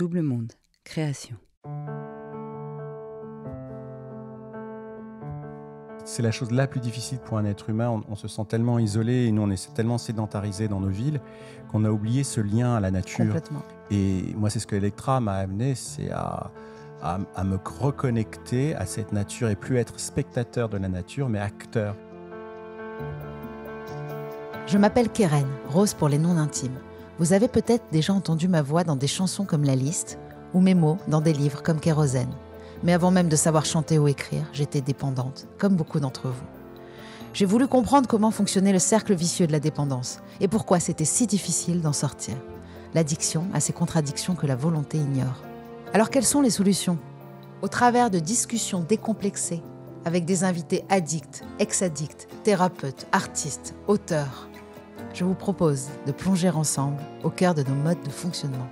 Double Monde, création. C'est la chose la plus difficile pour un être humain. On, se sent tellement isolé et nous, on est tellement sédentarisé dans nos villes qu'on a oublié ce lien à la nature. Et moi, c'est ce que Electra m'a amené, c'est à, à me reconnecter à cette nature et plus être spectateur de la nature, mais acteur. Je m'appelle Keren, Rose pour les noms intimes. Vous avez peut-être déjà entendu ma voix dans des chansons comme La Liste ou mes mots dans des livres comme Kérosène. Mais avant même de savoir chanter ou écrire, j'étais dépendante, comme beaucoup d'entre vous. J'ai voulu comprendre comment fonctionnait le cercle vicieux de la dépendance et pourquoi c'était si difficile d'en sortir. L'addiction a ses contradictions que la volonté ignore. Alors quelles sont les solutions Au travers de discussions décomplexées avec des invités addicts, ex-addicts, thérapeutes, artistes, auteurs, je vous propose de plonger ensemble au cœur de nos modes de fonctionnement.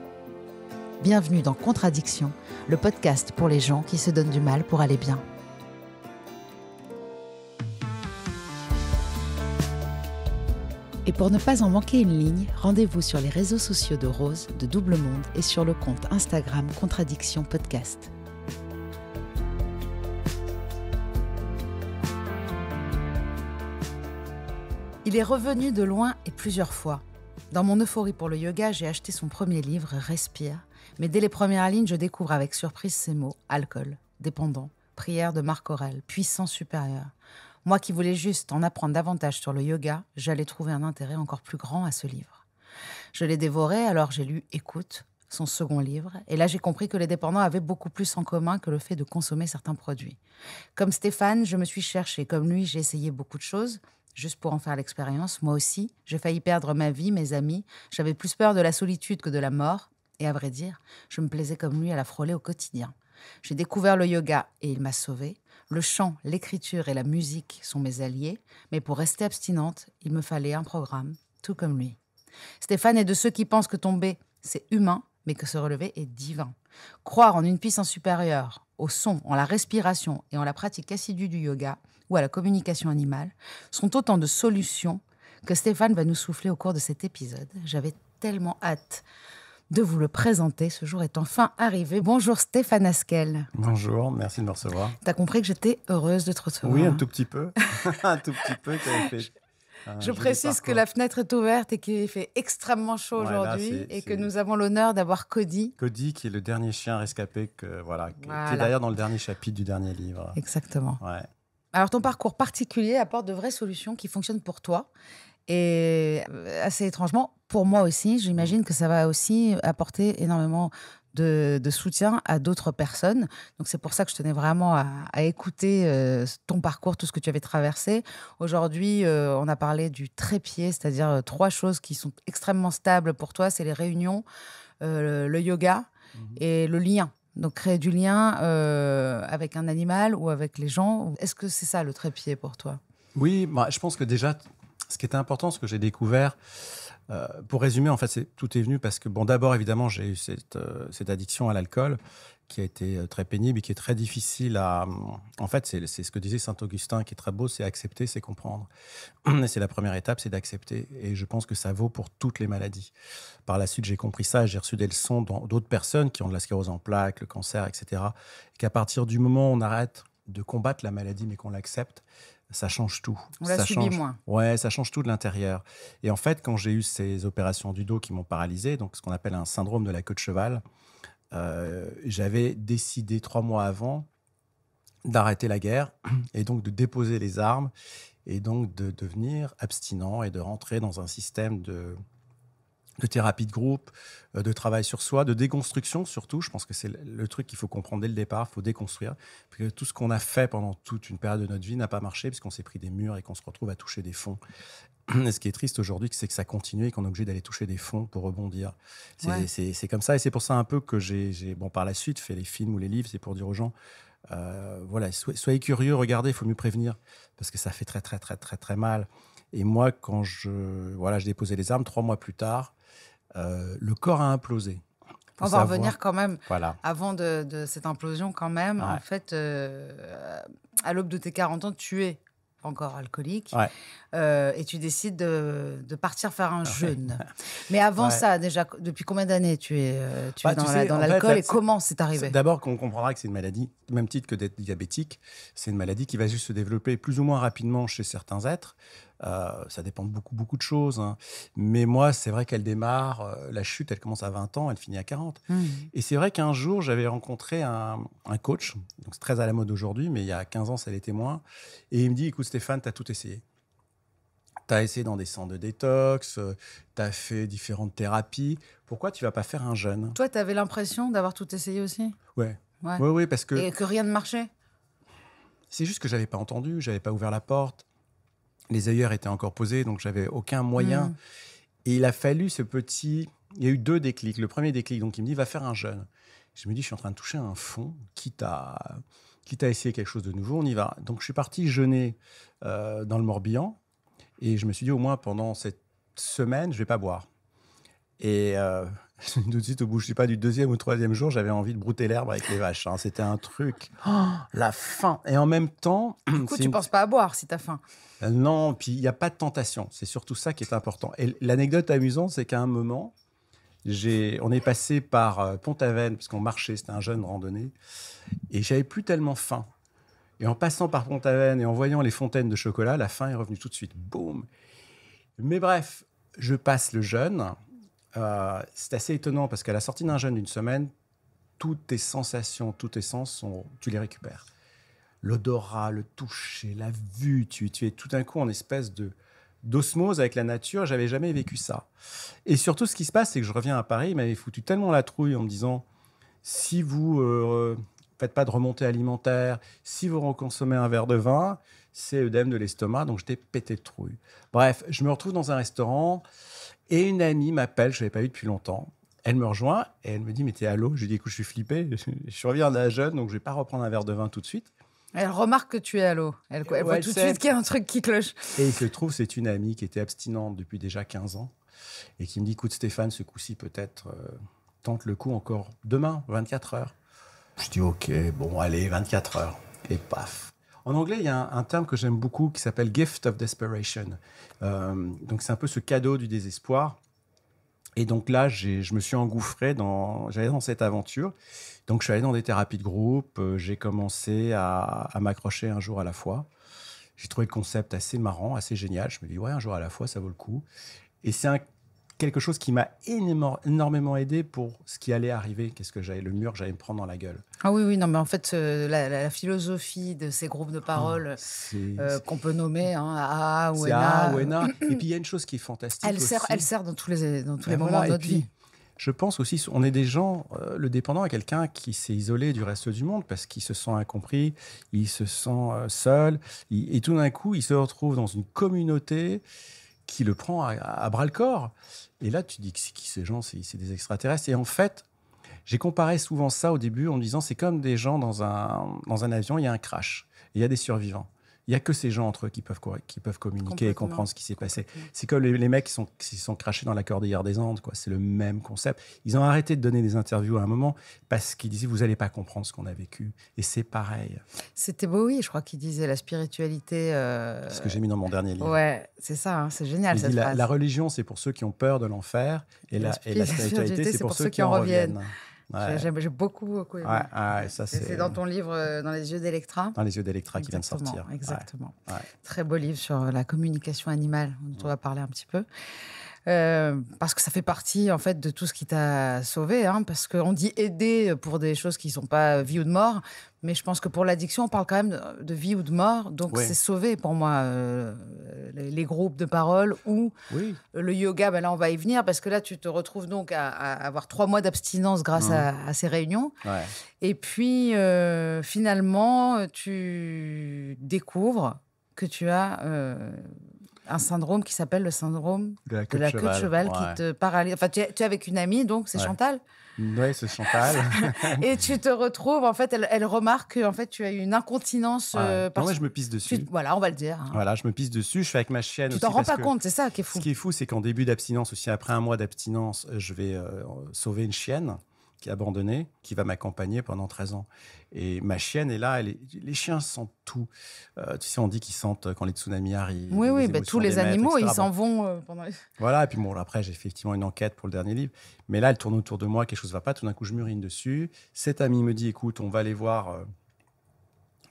Bienvenue dans Contradiction, le podcast pour les gens qui se donnent du mal pour aller bien. Et pour ne pas en manquer une ligne, rendez-vous sur les réseaux sociaux de Rose, de Double Monde et sur le compte Instagram Contradiction Podcast. Il est revenu de loin et plusieurs fois. Dans mon euphorie pour le yoga, j'ai acheté son premier livre, Respire, mais dès les premières lignes, je découvre avec surprise ces mots alcool, dépendant, prière de Marc Aurel, puissant supérieur. Moi qui voulais juste en apprendre davantage sur le yoga, j'allais trouver un intérêt encore plus grand à ce livre. Je l'ai dévoré, alors j'ai lu Écoute, son second livre, et là j'ai compris que les dépendants avaient beaucoup plus en commun que le fait de consommer certains produits. Comme Stéphane, je me suis cherchée, comme lui j'ai essayé beaucoup de choses, juste pour en faire l'expérience. Moi aussi, j'ai failli perdre ma vie, mes amis. J'avais plus peur de la solitude que de la mort. Et à vrai dire, je me plaisais comme lui à la frôler au quotidien. J'ai découvert le yoga et il m'a sauvée. Le chant, l'écriture et la musique sont mes alliés, mais pour rester abstinente, il me fallait un programme, tout comme lui. Stéphane est de ceux qui pensent que tomber, c'est humain, mais que se relever est divin. Croire en une puissance supérieure, au son, en la respiration et en la pratique assidue du yoga, ou à la communication animale sont autant de solutions que Stéphane va nous souffler au cours de cet épisode. J'avais tellement hâte de vous le présenter. Ce jour est enfin arrivé. Bonjour Stéphane Askel. Bonjour, merci de me recevoir. T'as compris que j'étais heureuse de te recevoir. Oui, un tout petit peu. un tout petit peu. Je ah, précise que la fenêtre est ouverte et qu'il fait extrêmement chaud aujourd'hui et que nous avons l'honneur d'avoir Cody. Cody, qui est le dernier chien rescapé que voilà, qui est d'ailleurs dans le dernier chapitre du dernier livre. Exactement. Ouais. Alors, ton parcours particulier apporte de vraies solutions qui fonctionnent pour toi. Et euh, assez étrangement, pour moi aussi, j'imagine que ça va aussi apporter énormément de, soutien à d'autres personnes. Donc c'est pour ça que je tenais vraiment à, écouter euh, ton parcours, tout ce que tu avais traversé. Aujourd'hui, euh, on a parlé du trépied, c'est-à-dire trois choses qui sont extrêmement stables pour toi, c'est les réunions, le yoga mmh et le lien. Donc créer du lien euh, avec un animal ou avec les gens. Est-ce que c'est ça le trépied pour toi Oui, bah, je pense que déjà, ce qui est important, ce que j'ai découvert, euh, pour résumer, en fait, tout est venu parce que, bon, d'abord, évidemment, j'ai eu cette, euh, cette, addiction à l'alcool qui a été euh, très pénible et qui est très difficile à. En fait, c'est ce que disait saint Augustin qui est très beau, c'est accepter, c'est comprendre. Et c'est la première étape, c'est d'accepter. Et je pense que ça vaut pour toutes les maladies. Par la suite, j'ai compris ça, j'ai reçu des leçons d'autres personnes qui ont de la sclérose en plaques, le cancer, etc. qu'à partir du moment où on arrête de combattre la maladie, mais qu'on l'accepte, ça change tout. On ça change... moins. Ouais, ça change tout de l'intérieur. Et en fait, quand j'ai eu ces opérations du dos qui m'ont paralysé, donc ce qu'on appelle un syndrome de la queue de cheval, euh, j'avais décidé trois mois avant d'arrêter la guerre et donc de déposer les armes et donc de devenir abstinent et de rentrer dans un système de, de thérapie de groupe, euh, de travail sur soi, de déconstruction surtout. Je pense que c'est le truc qu'il faut comprendre dès le départ, il faut déconstruire. Parce que tout ce qu'on a fait pendant toute une période de notre vie n'a pas marché, puisqu'on s'est pris des murs et qu'on se retrouve à toucher des fonds Et ce qui est triste aujourd'hui, c'est que ça continue et qu'on est obligé d'aller toucher des fonds pour rebondir. C'est comme ça. Et c'est pour ça un peu que j'ai, bon, par la suite, fait les films ou les livres. C'est pour dire aux gens, euh, voilà, soyez curieux, regardez, il faut mieux prévenir. Parce que ça fait très, très, très, très, très mal. Et moi, quand je, voilà, j'ai déposé les armes, trois mois plus tard, euh, le corps a implosé. On va revenir quand même, voilà. avant de, cette implosion quand même, en fait, euh, à l'aube de tes 40 ans, tu es encore alcoolique, euh, et tu décides de, partir faire un jeûne. Mais avant ça, déjà, depuis combien d'années tu es, euh, bah, tu dans, dans l'alcool et comment c'est arrivé D'abord qu'on comprendra que c'est une maladie, même titre que d'être diabétique, c'est une maladie qui va juste se développer plus ou moins rapidement chez certains êtres. Euh, ça dépend de beaucoup, beaucoup de choses. Hein. Mais moi, c'est vrai qu'elle démarre, euh, la chute, elle commence à 20 ans, elle finit à 40. Mmh. Et c'est vrai qu'un jour, j'avais rencontré un, coach, donc c'est très à la mode aujourd'hui, mais il y a 15 ans, ça l'était moins. Et il me dit, écoute Stéphane, tu as tout essayé. Tu as essayé dans des centres de détox, euh, tu as fait différentes thérapies. Pourquoi tu vas pas faire un jeûne Toi, tu avais l'impression d'avoir tout essayé aussi Ouais. Ouais. oui, parce que... Et que rien ne marchait c'est juste que j'avais pas entendu, j'avais pas ouvert la porte les ailleurs étaient encore posés, donc j'avais aucun moyen. Mm. Et il a fallu ce petit. Il y a eu deux déclics. Le premier déclic, donc il me dit, va faire un jeûne. Je me dis, je suis en train de toucher un fond, quitte à, quitte à essayer quelque chose de nouveau, on y va. Donc je suis parti jeûner euh, dans le Morbihan, et je me suis dit, au moins pendant cette semaine, je vais pas boire. Et euh, tout de suite, au bout, je pas, du deuxième ou troisième jour, j'avais envie de brouter l'herbe avec les vaches. Hein. C'était un truc. Oh, la faim. Et en même temps. Du coup, tu ne penses pas à boire si tu as faim. Euh, non, puis il n'y a pas de tentation. C'est surtout ça qui est important. Et l'anecdote amusante, c'est qu'à un moment, on est passé par euh, Pont-Aven, parce qu'on marchait, c'était un jeune randonnée, et j'avais plus tellement faim. Et en passant par Pont-Aven et en voyant les fontaines de chocolat, la faim est revenue tout de suite. Boum Mais bref, je passe le jeûne euh, c'est assez étonnant parce qu'à la sortie d'un jeûne d'une semaine, toutes tes sensations, tous tes sens, sont, tu les récupères. L'odorat, le toucher, la vue, tu, tu es tout d'un coup en espèce de d'osmose avec la nature, j'avais jamais vécu ça. Et surtout, ce qui se passe, c'est que je reviens à Paris, il m'avait foutu tellement la trouille en me disant, si vous euh, faites pas de remontée alimentaire, si vous reconsommez un verre de vin, c'est œdème de l'estomac, donc j'étais pété de trouille. Bref, je me retrouve dans un restaurant et une amie m'appelle, je ne l'avais pas eu depuis longtemps. Elle me rejoint et elle me dit Mais t'es à l'eau Je lui dis Écoute, je suis flippé, je reviens d'un jeune, donc je ne vais pas reprendre un verre de vin tout de suite. Elle remarque que tu es à l'eau. Elle, voit tout de suite qu'il y a un truc qui cloche. Et il se trouve, c'est une amie qui était abstinente depuis déjà 15 ans et qui me dit Écoute, Stéphane, ce coup-ci, peut-être, euh, tente le coup encore demain, 24 heures. Je dis Ok, bon, allez, 24 heures. Et paf, en anglais, il y a un, terme que j'aime beaucoup qui s'appelle gift of desperation. Euh, donc c'est un peu ce cadeau du désespoir. Et donc là, je me suis engouffré dans, j'allais dans cette aventure. Donc je suis allé dans des thérapies de groupe. Euh, j'ai commencé à, à m'accrocher un jour à la fois. J'ai trouvé le concept assez marrant, assez génial. Je me dis ouais, un jour à la fois, ça vaut le coup. Et c'est un quelque chose qui m'a énormément aidé pour ce qui allait arriver. Qu'est-ce que j'avais, le mur, j'allais me prendre dans la gueule. Ah oui, oui, non, mais en fait, euh, la, philosophie de ces groupes de paroles ah, euh, qu'on peut nommer hein, AA ou euh, et puis il y a une chose qui est fantastique. Elle, sert, elle sert dans tous les, dans tous les ben moments de notre vie. Je pense aussi, on est des gens, le dépendant est quelqu'un qui s'est isolé du reste du monde parce qu'il se sent incompris, il se sent seul, et tout d'un coup, il se retrouve dans une communauté qui le prend à, bras le corps. Et là, tu dis que qui ces gens C'est des extraterrestres. Et en fait, j'ai comparé souvent ça au début en disant c'est comme des gens dans un, dans un avion, il y a un crash, il y a des survivants il n'y a que ces gens entre eux qui peuvent, qui peuvent communiquer et comprendre ce qui s'est passé. C'est comme les, mecs qui sont, qui sont crachés dans la cordillère des Andes, quoi. C'est le même concept. Ils ont arrêté de donner des interviews à un moment parce qu'ils disaient vous n'allez pas comprendre ce qu'on a vécu. Et c'est pareil. C'était Bowie, je crois, qui disait la spiritualité. Euh, ce que j'ai mis dans mon dernier livre. Ouais, c'est ça. Hein, c'est génial. Cette la, la religion, c'est pour ceux qui ont peur de l'enfer, et, la, spiritualité, c'est pour, ceux qui en reviennent. J'ai beaucoup, beaucoup aimé. c'est dans ton livre euh, Dans les yeux d'Electra. Dans les yeux d'Electra qui vient de sortir. Exactement. Très beau livre sur euh, la communication animale, dont on va parler un petit peu. Euh, parce que ça fait partie en fait de tout ce qui t'a sauvé. Hein, parce qu'on dit aider pour des choses qui ne sont pas euh, vie ou de mort, mais je pense que pour l'addiction, on parle quand même de vie ou de mort. Donc c'est sauvé pour moi euh, les, groupes de parole ou le yoga. Ben là, on va y venir parce que là, tu te retrouves donc à, avoir trois mois d'abstinence grâce mhm. à, ces réunions. Et puis finalement, tu découvres que tu as un syndrome qui s'appelle le syndrome de la queue de, cheval, qui te paralyse. Enfin, tu es, avec une amie, donc c'est Chantal. Oui, c'est Chantal. et tu te retrouves, en fait, elle, remarque que en fait, tu as une incontinence. Euh, je me pisse dessus. Voilà, on va le dire. Hein. Voilà, je me pisse dessus. Je suis avec ma chienne. Tu t'en rends pas compte, c'est ça qui est fou. Ce qui est fou, c'est qu'en début d'abstinence, aussi après un mois d'abstinence, je vais euh, sauver une chienne qui est qui va m'accompagner pendant 13 ans. Et ma chienne est là. Les chiens sentent tout. Euh, tu sais, on dit qu'ils sentent euh, quand les tsunamis arrivent. Oui, oui, bah, tous les animaux, ils s'en vont. Euh, voilà. Et puis bon, après, j'ai effectivement une enquête pour le dernier livre. Mais là, elle tourne autour de moi, quelque chose ne va pas. Tout d'un coup, je murine dessus. Cet ami me dit, écoute, on va aller voir.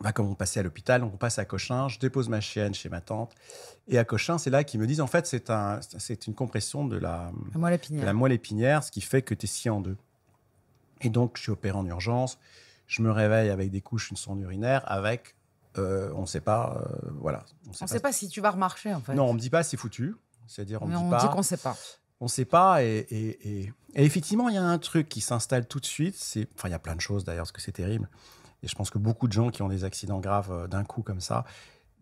on va comme on passait à l'hôpital, on passe à Cochin, je dépose ma chienne chez ma tante. Et à Cochin, c'est là qu'ils me disent, en fait, c'est une compression de la, moelle épinière. la moelle épinière, ce qui fait que tu es scié en deux. Et donc, je suis opéré en urgence. Je me réveille avec des couches, une sonde urinaire, avec. Euh, on ne sait pas. Euh, voilà. On ne sait pas si tu vas remarcher, en fait. Non, on ne me dit pas, c'est foutu. C'est-à-dire, on ne me dit on Dit on ne sait pas. On ne sait pas. Et, effectivement, il y a un truc qui s'installe tout de suite. C'est... Enfin, il y a plein de choses d'ailleurs, parce que c'est terrible. Et je pense que beaucoup de gens qui ont des accidents graves euh, d'un coup comme ça,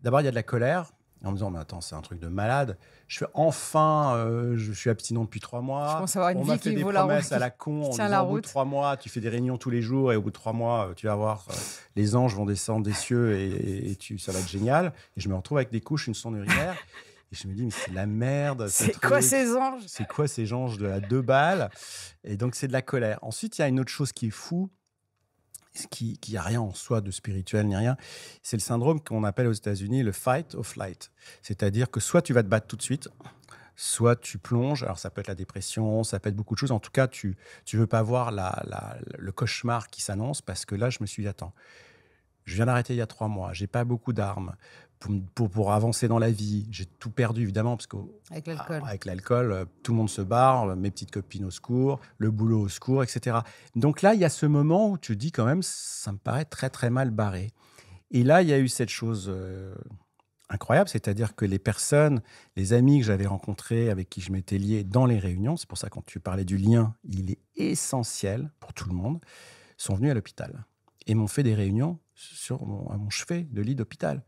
d'abord, il y a de la colère en me disant mais attends c'est un truc de malade je suis enfin euh, je suis abstinent depuis trois mois je on m'a fait des promesses à la con en disant, la route. au bout trois mois tu fais des réunions tous les jours et au bout de trois mois euh, tu vas voir euh, les anges vont descendre des cieux et, tu, ça va être génial et je me retrouve avec des couches une sonde urinaire Et je me dis, mais c'est la merde. C'est quoi ces anges C'est quoi ces anges de la deux balles Et donc, c'est de la colère. Ensuite, il y a une autre chose qui est fou, ce qui a rien en soi de spirituel ni rien, c'est le syndrome qu'on appelle aux États-Unis le fight or flight. C'est-à-dire que soit tu vas te battre tout de suite, soit tu plonges. Alors ça peut être la dépression, ça peut être beaucoup de choses. En tout cas, tu ne veux pas voir la, la, le cauchemar qui s'annonce parce que là, je me suis dit, attends, je viens d'arrêter il y a trois mois, j'ai pas beaucoup d'armes, pour, avancer dans la vie. J'ai tout perdu, évidemment, parce qu'avec avec l'alcool, ah, euh, tout le monde se barre, euh, mes petites copines au secours, le boulot au secours, etc. Donc là, il y a ce moment où tu dis quand même, ça me paraît très très mal barré. Et là, il y a eu cette chose euh, incroyable, c'est-à-dire que les personnes, les amis que j'avais rencontrés, avec qui je m'étais lié dans les réunions, c'est pour ça quand tu parlais du lien, il est essentiel pour tout le monde, sont venus à l'hôpital et m'ont fait des réunions sur mon, mon chevet de lit d'hôpital.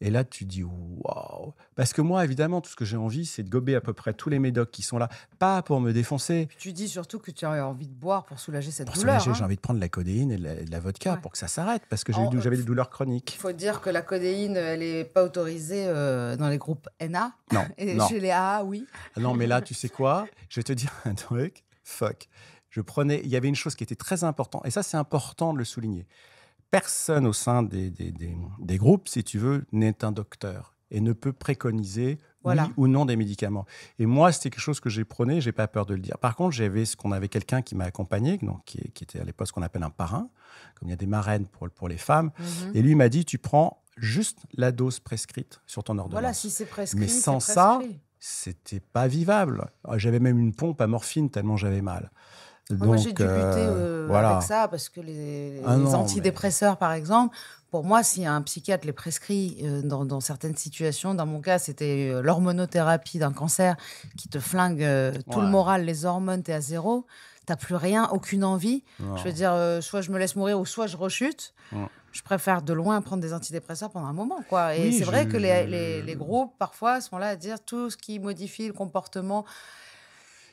Et là, tu dis waouh Parce que moi, évidemment, tout ce que j'ai envie, c'est de gober à peu près tous les médocs qui sont là, pas pour me défoncer. tu dis surtout que tu as envie de boire pour soulager cette douleur. Hein. J'ai envie de prendre de la codéine et de la, vodka pour que ça s'arrête, parce que euh, j'avais des douleurs chroniques. Il faut dire que la codéine, elle n'est pas autorisée euh, dans les groupes NA. Non. et chez les AA, oui. Non, mais là, tu sais quoi Je vais te dire un truc. Fuck je prenais, il y avait une chose qui était très importante, et ça c'est important de le souligner, personne au sein des, des, groupes, si tu veux, n'est un docteur et ne peut préconiser ou non des médicaments. Et moi, c'était quelque chose que j'ai prôné, j'ai pas peur de le dire. Par contre, j'avais ce qu'on avait quelqu'un qui m'a accompagné, donc qui, était à l'époque ce qu'on appelle un parrain, comme il y a des marraines pour, pour les femmes. Mhm. Et lui m'a dit, tu prends juste la dose prescrite sur ton ordonnance. Voilà, si c'est prescrit. Mais sans ça, c'était pas vivable. J'avais même une pompe à morphine tellement j'avais mal. Donc, moi, j'ai euh, euh, voilà. avec ça parce que les, ah antidépresseurs, par exemple, pour moi, si un psychiatre les prescrit euh, dans, certaines situations, dans mon cas, c'était l'hormonothérapie d'un cancer qui te flingue tout le moral, les hormones, t'es à zéro, t'as plus rien, aucune envie. Je veux dire, soit je me laisse mourir ou soit je rechute. Je préfère de loin prendre des antidépresseurs pendant un moment. Quoi. Et c'est vrai que les, les, les, groupes, parfois, sont là à dire tout ce qui modifie le comportement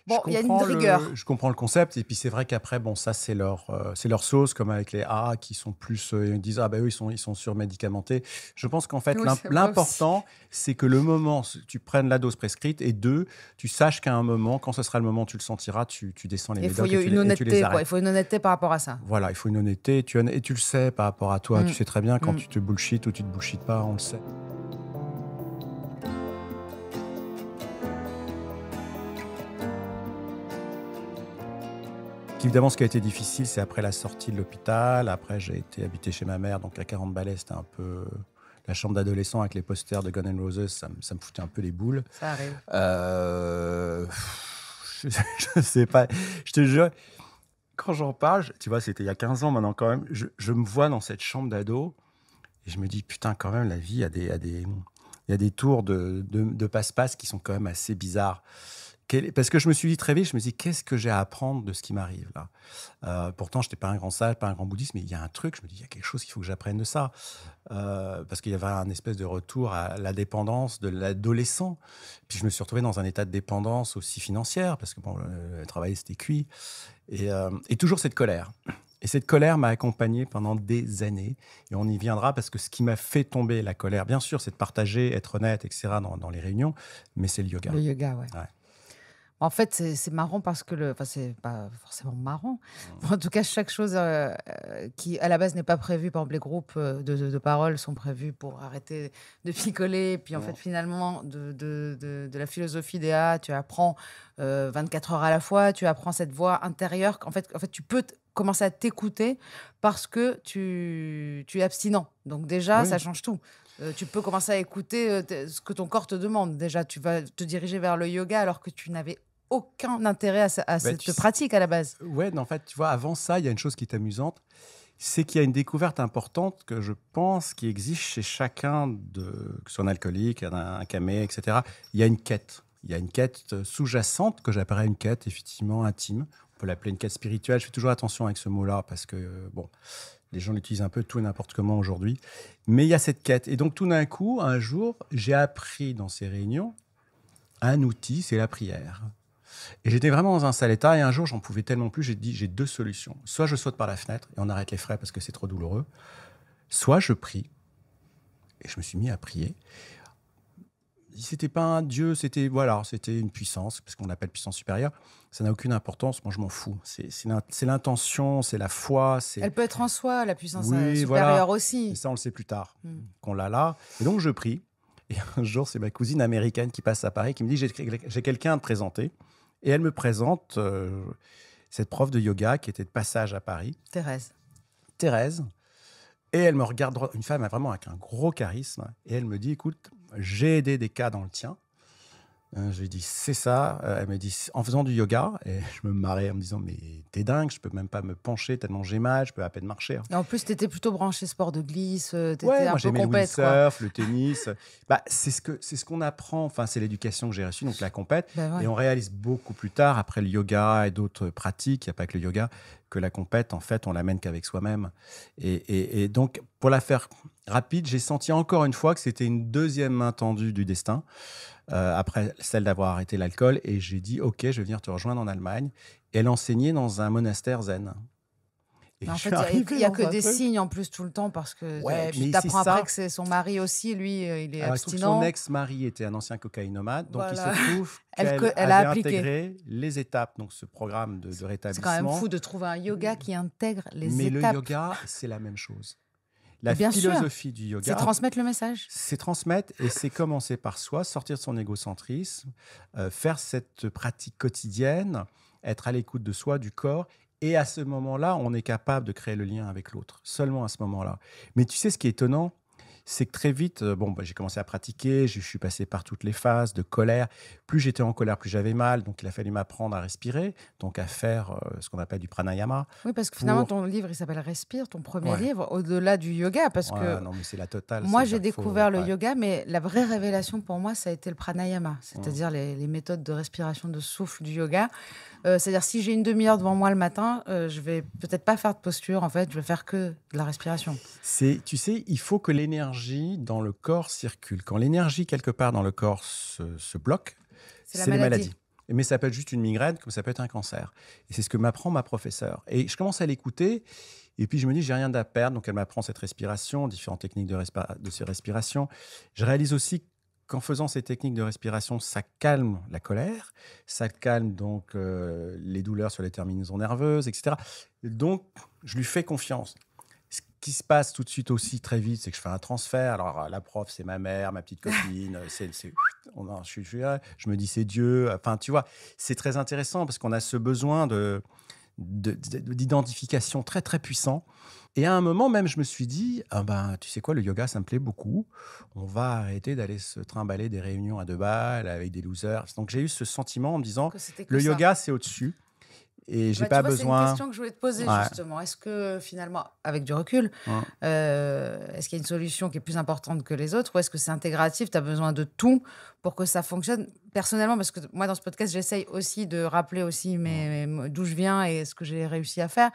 Bon, il y a une rigueur. je comprends le concept. Et puis, c'est vrai qu'après, bon, ça, c'est leur, euh, c'est leur sauce, comme avec les A qui sont plus. Euh, ils disent, ah ben eux, ils sont, ils sont surmédicamentés. Je pense qu'en fait, l'important, c'est que le moment, tu prennes la dose prescrite et deux, tu saches qu'à un moment, quand ce sera le moment, tu le sentiras, tu, descends les médocs. Il faut une honnêteté, Il faut une honnêteté par rapport à ça. Voilà, il faut une honnêteté. Tu, et tu le sais par rapport à toi. Tu mm. sais très bien quand mm. tu te bullshit ou tu te bullshit pas, on le sait. Évidemment, ce qui a été difficile, c'est après la sortie de l'hôpital. Après, j'ai été habité chez ma mère, donc à 40 balais, c'était un peu la chambre d'adolescent avec les posters de Gun and Roses, ça, me foutait un peu les boules. Ça arrive. Je euh, je sais pas. Je te jure, quand j'en parle, tu vois, c'était il y a 15 ans maintenant quand même, je, me vois dans cette chambre d'ado et je me dis, putain, quand même, la vie a des, il y a des tours de, de passe-passe qui sont quand même assez bizarres parce que je me suis dit très vite, je me suis dit, qu'est-ce que j'ai à apprendre de ce qui m'arrive là euh, Pourtant, je n'étais pas un grand sage, pas un grand bouddhiste, mais il y a un truc, je me dis, il y a quelque chose qu'il faut que j'apprenne de ça. Euh, parce qu'il y avait un espèce de retour à la dépendance de l'adolescent. Puis je me suis retrouvé dans un état de dépendance aussi financière, parce que bon, le travail, c'était cuit. Euh, et, toujours cette colère. Et cette colère m'a accompagné pendant des années. Et on y viendra parce que ce qui m'a fait tomber la colère, bien sûr, c'est de partager, être honnête, etc., dans, les réunions, mais c'est le yoga. Le yoga, ouais. ouais. En fait, c'est marrant parce que le. Enfin, c'est pas forcément marrant. Mmh. En tout cas, chaque chose euh, euh, qui, à la base, n'est pas prévue. Par les groupes euh, de, de, paroles sont prévus pour arrêter de picoler. puis, en mmh. fait, finalement, de, de, la philosophie des A, tu apprends 24 heures à la fois, tu apprends cette voix intérieure. En fait, en fait tu peux commencer à t'écouter parce que tu, tu, es abstinent. Donc, déjà, ça change tout. tu peux commencer à écouter ce que ton corps te demande. Déjà, tu vas te diriger vers le yoga alors que tu n'avais aucun intérêt à, bah, cette pratique à la base. Ouais, en fait, tu vois, avant ça, il y a une chose qui est amusante, c'est qu'il y a une découverte importante que je pense qui existe chez chacun, de, que soit un alcoolique, un, un camé, etc. Il y a une quête. Il y a une quête euh, sous-jacente que j'appellerais une quête effectivement intime. On peut l'appeler une quête spirituelle. Je fais toujours attention avec ce mot-là parce que, bon, les gens l'utilisent un peu tout et n'importe comment aujourd'hui. Mais il y a cette quête. Et donc, tout d'un coup, un jour, j'ai appris dans ces réunions un outil, c'est la prière. Et j'étais vraiment dans un sale état. Et un jour, j'en pouvais tellement plus. J'ai dit, j'ai deux solutions. Soit je saute par la fenêtre et on arrête les frais parce que c'est trop douloureux. Soit je prie. Et je me suis mis à prier. C'était pas un dieu, c'était voilà, c'était une puissance, parce qu'on l'appelle puissance supérieure. Ça n'a aucune importance. Moi, je m'en fous. C'est l'intention, c'est la foi. Elle peut être en soi, la puissance euh, supérieure aussi. Et ça, on le sait plus tard, hmm. qu'on l'a là. Et donc, je prie. Et un jour, c'est ma cousine américaine qui passe à Paris qui me dit J'ai quelqu'un à te présenter. Et elle me présente euh, cette prof de yoga qui était de passage à Paris. Thérèse. Thérèse. Et elle me regarde, une femme vraiment avec un gros charisme, et elle me dit, écoute, j'ai aidé des cas dans le tien, euh, je lui ai dit, c'est ça. Euh, elle me dit, en faisant du yoga, et je me marrais en me disant, mais t'es dingue, je peux même pas me pencher tellement j'ai mal, je peux à peine marcher. Hein. Et en plus, t'étais plutôt branché sport de glisse, euh, t'étais ouais, un peu Le windsurf, le tennis. bah, c'est ce que c'est ce qu'on apprend. Enfin, c'est l'éducation que j'ai reçue, donc la compète. Bah et on réalise beaucoup plus tard, après le yoga et d'autres pratiques, il n'y a pas que le yoga, que la compète, en fait, on l'amène qu'avec soi-même. Et, et donc, pour la faire rapide, j'ai senti encore une fois que c'était une deuxième main tendue du destin. Euh, après celle d'avoir arrêté l'alcool. Et j'ai dit, OK, je vais venir te rejoindre en Allemagne. elle enseignait dans un monastère zen. il n'y a, que des signes en plus tout le temps parce que euh, tu apprends après que c'est son mari aussi, lui, euh, il est ah, abstinent. Son ex-mari était un ancien cocaïnomate, donc il se trouve elle, qu'elle a intégré les étapes, donc ce programme de, rétablissement. C'est quand même fou de trouver un yoga qui intègre les étapes. Mais le yoga, c'est la même chose. La philosophie du yoga. C'est transmettre le message. C'est transmettre et c'est commencer par soi, sortir de son égocentrisme, euh, faire cette pratique quotidienne, être à l'écoute de soi, du corps. Et à ce moment-là, on est capable de créer le lien avec l'autre. Seulement à ce moment-là. Mais tu sais ce qui est étonnant, c'est que très vite, euh, bon, bah, j'ai commencé à pratiquer, je suis passé par toutes les phases de colère, plus j'étais en colère, plus j'avais mal. Donc, il a fallu m'apprendre à respirer, donc à faire euh, ce qu'on appelle du pranayama. Oui, parce que finalement, ton livre, il s'appelle Respire, ton premier livre, au-delà du yoga. Parce que. Non, mais c'est la totale. Moi, j'ai découvert le yoga, mais la vraie révélation pour moi, ça a été le pranayama, c'est-à-dire mm. les, méthodes de respiration, de souffle du yoga. Euh, c'est-à-dire, si j'ai une demi-heure devant moi le matin, euh, je vais peut-être pas faire de posture, en fait, je vais faire que de la respiration. C'est, tu sais, il faut que l'énergie dans le corps circule. Quand l'énergie quelque part dans le corps se bloque, c'est les maladies. Mais ça peut être juste une migraine, comme ça peut être un cancer. Et c'est ce que m'apprend ma professeure. Et je commence à l'écouter. Et puis je me dis, j'ai rien à perdre. Donc elle m'apprend cette respiration, différentes techniques de, de ces respirations. Je réalise aussi qu'en faisant ces techniques de respiration, ça calme la colère, ça calme donc euh, les douleurs sur les terminaisons nerveuses, etc. Donc je lui fais confiance. Ce qui se passe tout de suite aussi très vite, c'est que je fais un transfert. Alors euh, la prof, c'est ma mère, ma petite copine, euh, c'est, je, me dis c'est Dieu. Enfin, tu vois, c'est très intéressant parce qu'on a ce besoin de, d'identification très très puissant. Et à un moment même, je me suis dit, ah ben, tu sais quoi, le yoga, ça me plaît beaucoup. On va arrêter d'aller se trimballer des réunions à deux balles avec des losers. Donc j'ai eu ce sentiment en me disant, le yoga, c'est au-dessus et j'ai bah, pas besoin. C'est une question que je voulais te poser justement. Est-ce que finalement, avec du recul, euh, est-ce qu'il y a une solution qui est plus importante que les autres ou est-ce que c'est intégratif Tu as besoin de tout pour que ça fonctionne Personnellement, parce que moi dans ce podcast, j'essaye aussi de rappeler aussi d'où je viens et ce que j'ai réussi à faire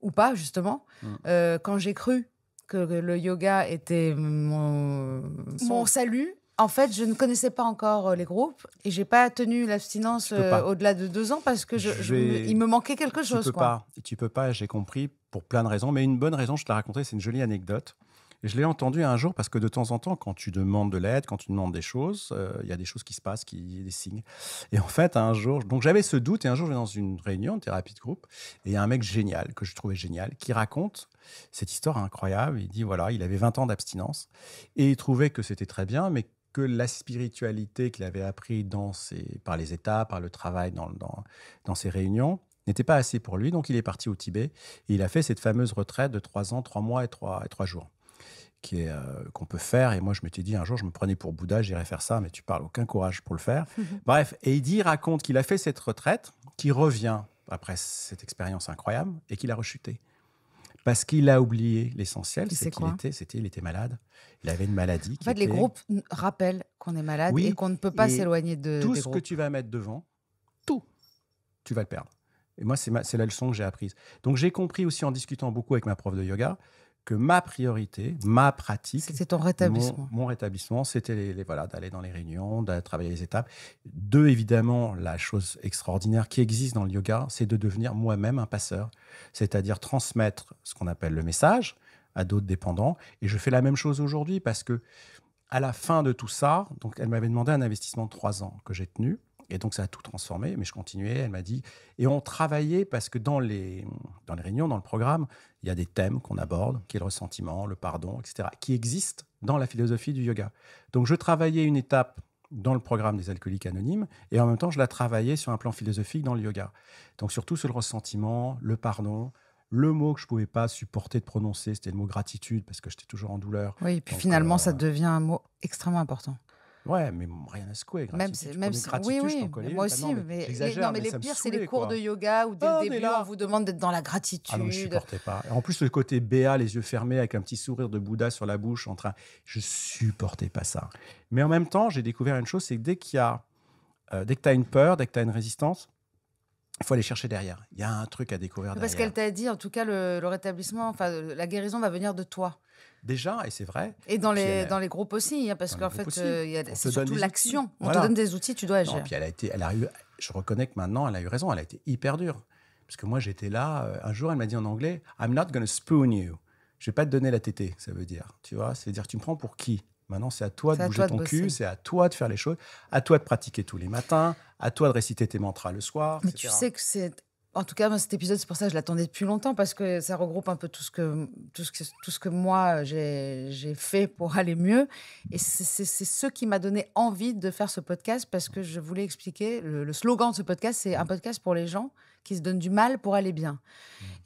ou pas justement. Euh, quand j'ai cru que le yoga était mon, mon salut en fait, je ne connaissais pas encore euh, les groupes et j'ai pas tenu l'abstinence euh, au-delà de deux ans parce que je, il me manquait quelque chose. Tu peux tu peux pas. J'ai compris pour plein de raisons, mais une bonne raison, je te l'ai racontée, c'est une jolie anecdote. Et je l'ai entendu un jour parce que de temps en temps, quand tu demandes de l'aide, quand tu demandes des choses, euh, il y a des choses qui se passent, qui des signes. Et en fait, un jour, donc j'avais ce doute et un jour, je vais dans une réunion de thérapie de groupe et il y a un mec génial que je trouvais génial qui raconte cette histoire incroyable. Il dit voilà, il avait 20 ans d'abstinence et il trouvait que c'était très bien, mais que la spiritualité qu'il avait appris dans par les États, par le travail, dans, ses réunions, n'était pas assez pour lui. Donc il est parti au Tibet et il a fait cette fameuse retraite de trois ans, trois mois et trois et jours euh, qu'on peut faire. Et moi, je m'étais dit, un jour, je me prenais pour Bouddha, j'irai faire ça, mais tu parles, aucun courage pour le faire. Bref, et il dit, raconte qu'il a fait cette retraite, qu'il revient après cette expérience incroyable et qu'il a rechuté parce qu'il a oublié l'essentiel, c'est qu'il était, c'était, il était malade. Il avait une maladie. En fait, les groupes rappellent qu'on est malade et qu'on ne peut pas s'éloigner de tout ce que tu vas mettre devant, tout, tu vas le perdre. Et moi, c'est la leçon que j'ai apprise. Donc, j'ai compris aussi en discutant beaucoup avec ma prof de yoga que ma priorité, ma pratique. C'était Mon, rétablissement, c'était les, voilà, d'aller dans les réunions, de travailler les étapes. Deux, évidemment, la chose extraordinaire qui existe dans le yoga, c'est de devenir moi-même un passeur, c'est-à-dire transmettre ce qu'on appelle le message à d'autres dépendants. Et je fais la même chose aujourd'hui parce que à la fin de tout ça, donc elle m'avait demandé un investissement de trois ans que j'ai tenu. Et donc, ça a tout transformé, mais je continuais. Elle m'a dit. Et on travaillait parce que dans les, dans les réunions, dans le programme, il y a des thèmes qu'on aborde, qui est le ressentiment, le pardon, etc., qui existent dans la philosophie du yoga. Donc, je travaillais une étape dans le programme des alcooliques anonymes et en même temps, je la travaillais sur un plan philosophique dans le yoga. Donc, surtout sur le ressentiment, le pardon, le mot que je pouvais pas supporter de prononcer, c'était le mot gratitude parce que j'étais toujours en douleur. Oui, et puis finalement, euh, ça devient un mot extrêmement important. Ouais, mais rien à secouer. Même, si, même si, oui, oui. moi bah aussi, mais, non, mais, les pires, c'est les cours de yoga où dès le ah, début, on vous demande d'être dans la gratitude. Ah non, je supportais pas. En plus, le côté B.A., les yeux fermés, avec un petit sourire de Bouddha sur la bouche, en train, je supportais pas ça. Mais en même temps, j'ai découvert une chose, c'est que dès qu'il y a, euh, dès que tu as une peur, dès que tu as une résistance, il faut aller chercher derrière. Il y a un truc à découvrir Parce derrière. Parce qu'elle t'a dit, en tout cas, le, le rétablissement, enfin, la guérison va venir de toi déjà, et c'est vrai. Et dans, les, dans les groupes aussi, hein, parce qu'en fait, euh, c'est surtout l'action. On te donne des outils, tu dois agir. puis elle a été, elle eu, je reconnais que maintenant, elle a eu raison, elle a été hyper dure. Parce que moi, j'étais là, euh, un jour, elle m'a dit en anglais, I'm not going to spoon you. Je vais pas te donner la tétée, ça veut dire. Tu vois, c'est dire, tu me prends pour qui Maintenant, c'est à toi de bouger ton cul, c'est à toi de faire les choses, à toi de pratiquer tous les matins, à toi de réciter tes mantras le soir. Mais tu sais que c'est en tout cas, cet épisode, c'est pour ça que je l'attendais depuis longtemps, parce que ça regroupe un peu tout ce que, tout ce tout ce que moi, j'ai fait pour aller mieux. Et c'est ce qui m'a donné envie de faire ce podcast, parce que je voulais expliquer, le slogan de ce podcast, c'est un podcast pour les gens qui se donnent du mal pour aller bien.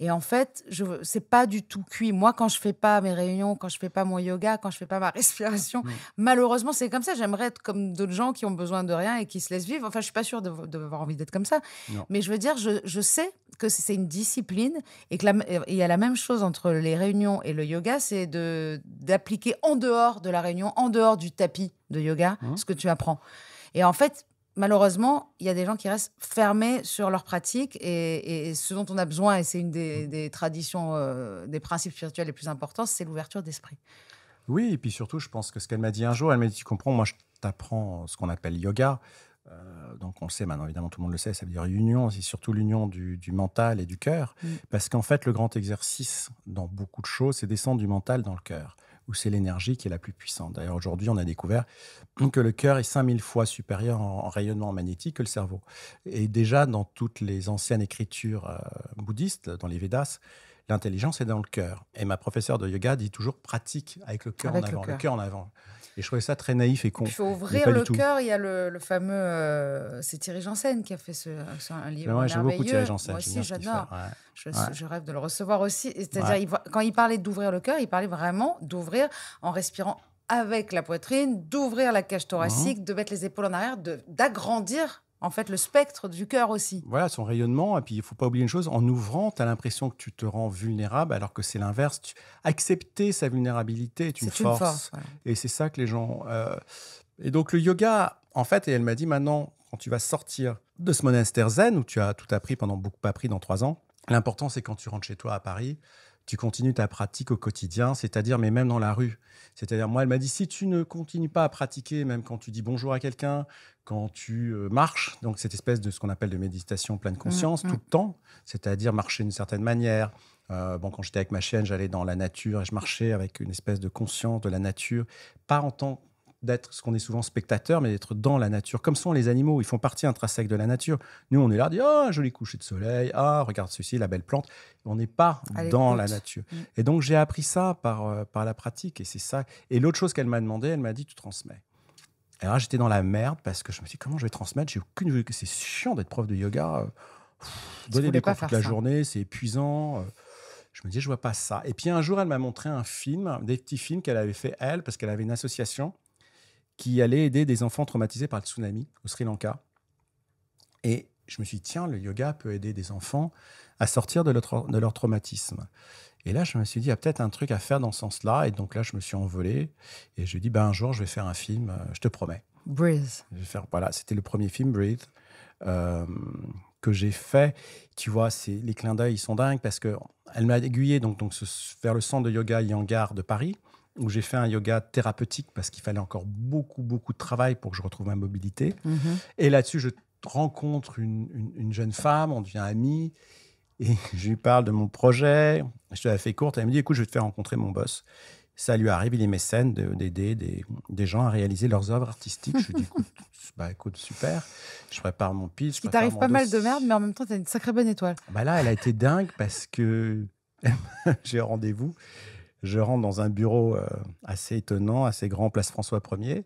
Et en fait, je c'est pas du tout cuit. Moi, quand je fais pas mes réunions, quand je fais pas mon yoga, quand je fais pas ma respiration, malheureusement, c'est comme ça. J'aimerais être comme d'autres gens qui ont besoin de rien et qui se laissent vivre. Enfin, je suis pas sûre d'avoir envie d'être comme ça. Mais je veux dire, je, sais que c'est une discipline et que y a la même chose entre les réunions et le yoga, c'est de d'appliquer en dehors de la réunion, en dehors du tapis de yoga, ce que tu apprends. Et en fait, malheureusement, il y a des gens qui restent fermés sur leurs pratiques et, ce dont on a besoin, et c'est une des, mm. traditions, euh, des principes spirituels les plus importants, c'est l'ouverture d'esprit. Oui, et puis surtout, je pense que ce qu'elle m'a dit un jour, elle m'a dit, tu comprends, moi je t'apprends ce qu'on appelle yoga. Euh, donc on le sait maintenant, évidemment, tout le monde le sait, ça veut dire union, c'est surtout l'union du, mental et du cœur. Mm. Parce qu'en fait, le grand exercice dans beaucoup de choses, c'est descendre du mental dans le cœur où c'est l'énergie qui est la plus puissante. D'ailleurs, aujourd'hui, on a découvert que le cœur est 5000 fois supérieur en rayonnement magnétique que le cerveau. Et déjà, dans toutes les anciennes écritures euh, bouddhistes, dans les Védas, l'intelligence est dans le cœur. Et ma professeure de yoga dit toujours pratique avec le cœur en avant, le cœur en avant. Et je trouvais ça très naïf et con. Il faut ouvrir le cœur. Il y a le, fameux. Euh, c'est Thierry Janssen qui a fait ce, un livre. j'aime beaucoup Thierry Janssen. Moi aussi, j'adore. Je, rêve de le recevoir aussi. C'est-à-dire, quand il parlait d'ouvrir le cœur, il parlait vraiment d'ouvrir en respirant avec la poitrine, d'ouvrir la cage thoracique, mhm. de mettre les épaules en arrière, d'agrandir en fait le spectre du cœur aussi. Voilà, son rayonnement. Et puis, il faut pas oublier une chose, en ouvrant, tu as l'impression que tu te rends vulnérable, alors que c'est l'inverse. Tu... Accepter sa vulnérabilité est une force. Et c'est ça que les gens... Euh, et donc, le yoga, en fait, et elle m'a dit, maintenant, quand tu vas sortir de ce monastère zen, où tu as tout appris pendant beaucoup appris dans trois ans, l'important, c'est quand tu rentres chez toi à Paris, tu continues ta pratique au quotidien, c'est-à-dire, mais même dans la rue. C'est-à-dire, moi, elle m'a dit, si tu ne continues pas à pratiquer, même quand tu dis bonjour à quelqu'un, quand tu euh, marches, donc cette espèce de ce qu'on appelle de méditation pleine mmh, conscience, mmh. tout le temps, c'est-à-dire marcher d'une certaine manière. Euh, bon, quand j'étais avec ma chienne, j'allais dans la nature et je marchais avec une espèce de conscience de la nature, pas en tant d'être ce qu'on est souvent spectateur, mais d'être dans la nature, comme sont les animaux. Ils font partie intrinsèque de la nature. Nous, on est là, dit oh, joli coucher de soleil, ah regarde ceci, la belle plante. On n'est pas dans la nature. Mm. Et donc j'ai appris ça par euh, par la pratique, et c'est ça. Et l'autre chose qu'elle m'a demandé, elle m'a dit tu transmets. Et là j'étais dans la merde parce que je me suis comment je vais transmettre. J'ai aucune, c'est chiant d'être prof de yoga. Euh, donner des cours toute la journée, c'est épuisant. Euh. Je me dis, je vois pas ça. Et puis un jour, elle m'a montré un film, des petits films qu'elle avait fait elle, parce qu'elle avait une association qui allait aider des enfants traumatisés par le tsunami au Sri Lanka. Et je me suis dit, tiens, le yoga peut aider des enfants à sortir de leur, de leur traumatisme. Et là, je me suis dit, il y a peut-être un truc à faire dans ce sens-là. Et donc là, je me suis envolé et je lui ai dit, ben, un jour, je vais faire un film, euh, je te promets. Breathe. Je faire, voilà, c'était le premier film, Breathe, euh, que j'ai fait. Tu vois, les clins d'œil, ils sont dingues parce qu'elle m'a aiguillé donc, donc, vers le centre de yoga Yangar de Paris où j'ai fait un yoga thérapeutique parce qu'il fallait encore beaucoup, beaucoup de travail pour que je retrouve ma mobilité. Mhm. Et là-dessus, je rencontre une, jeune femme, on devient amis, et je lui parle de mon projet. Je te la fais courte, elle me dit, écoute, je vais te faire rencontrer mon boss. Ça lui arrive, il est mécène d'aider des, gens à réaliser leurs œuvres artistiques. Je lui dis, écoute, bah, super, je prépare mon pitch. Ce qui t'arrive pas mal de merde, mais en même temps, tu as une sacrée bonne étoile. Bah là, elle a été dingue parce que j'ai rendez-vous je rentre dans un bureau euh, assez étonnant, assez grand, place François 1er.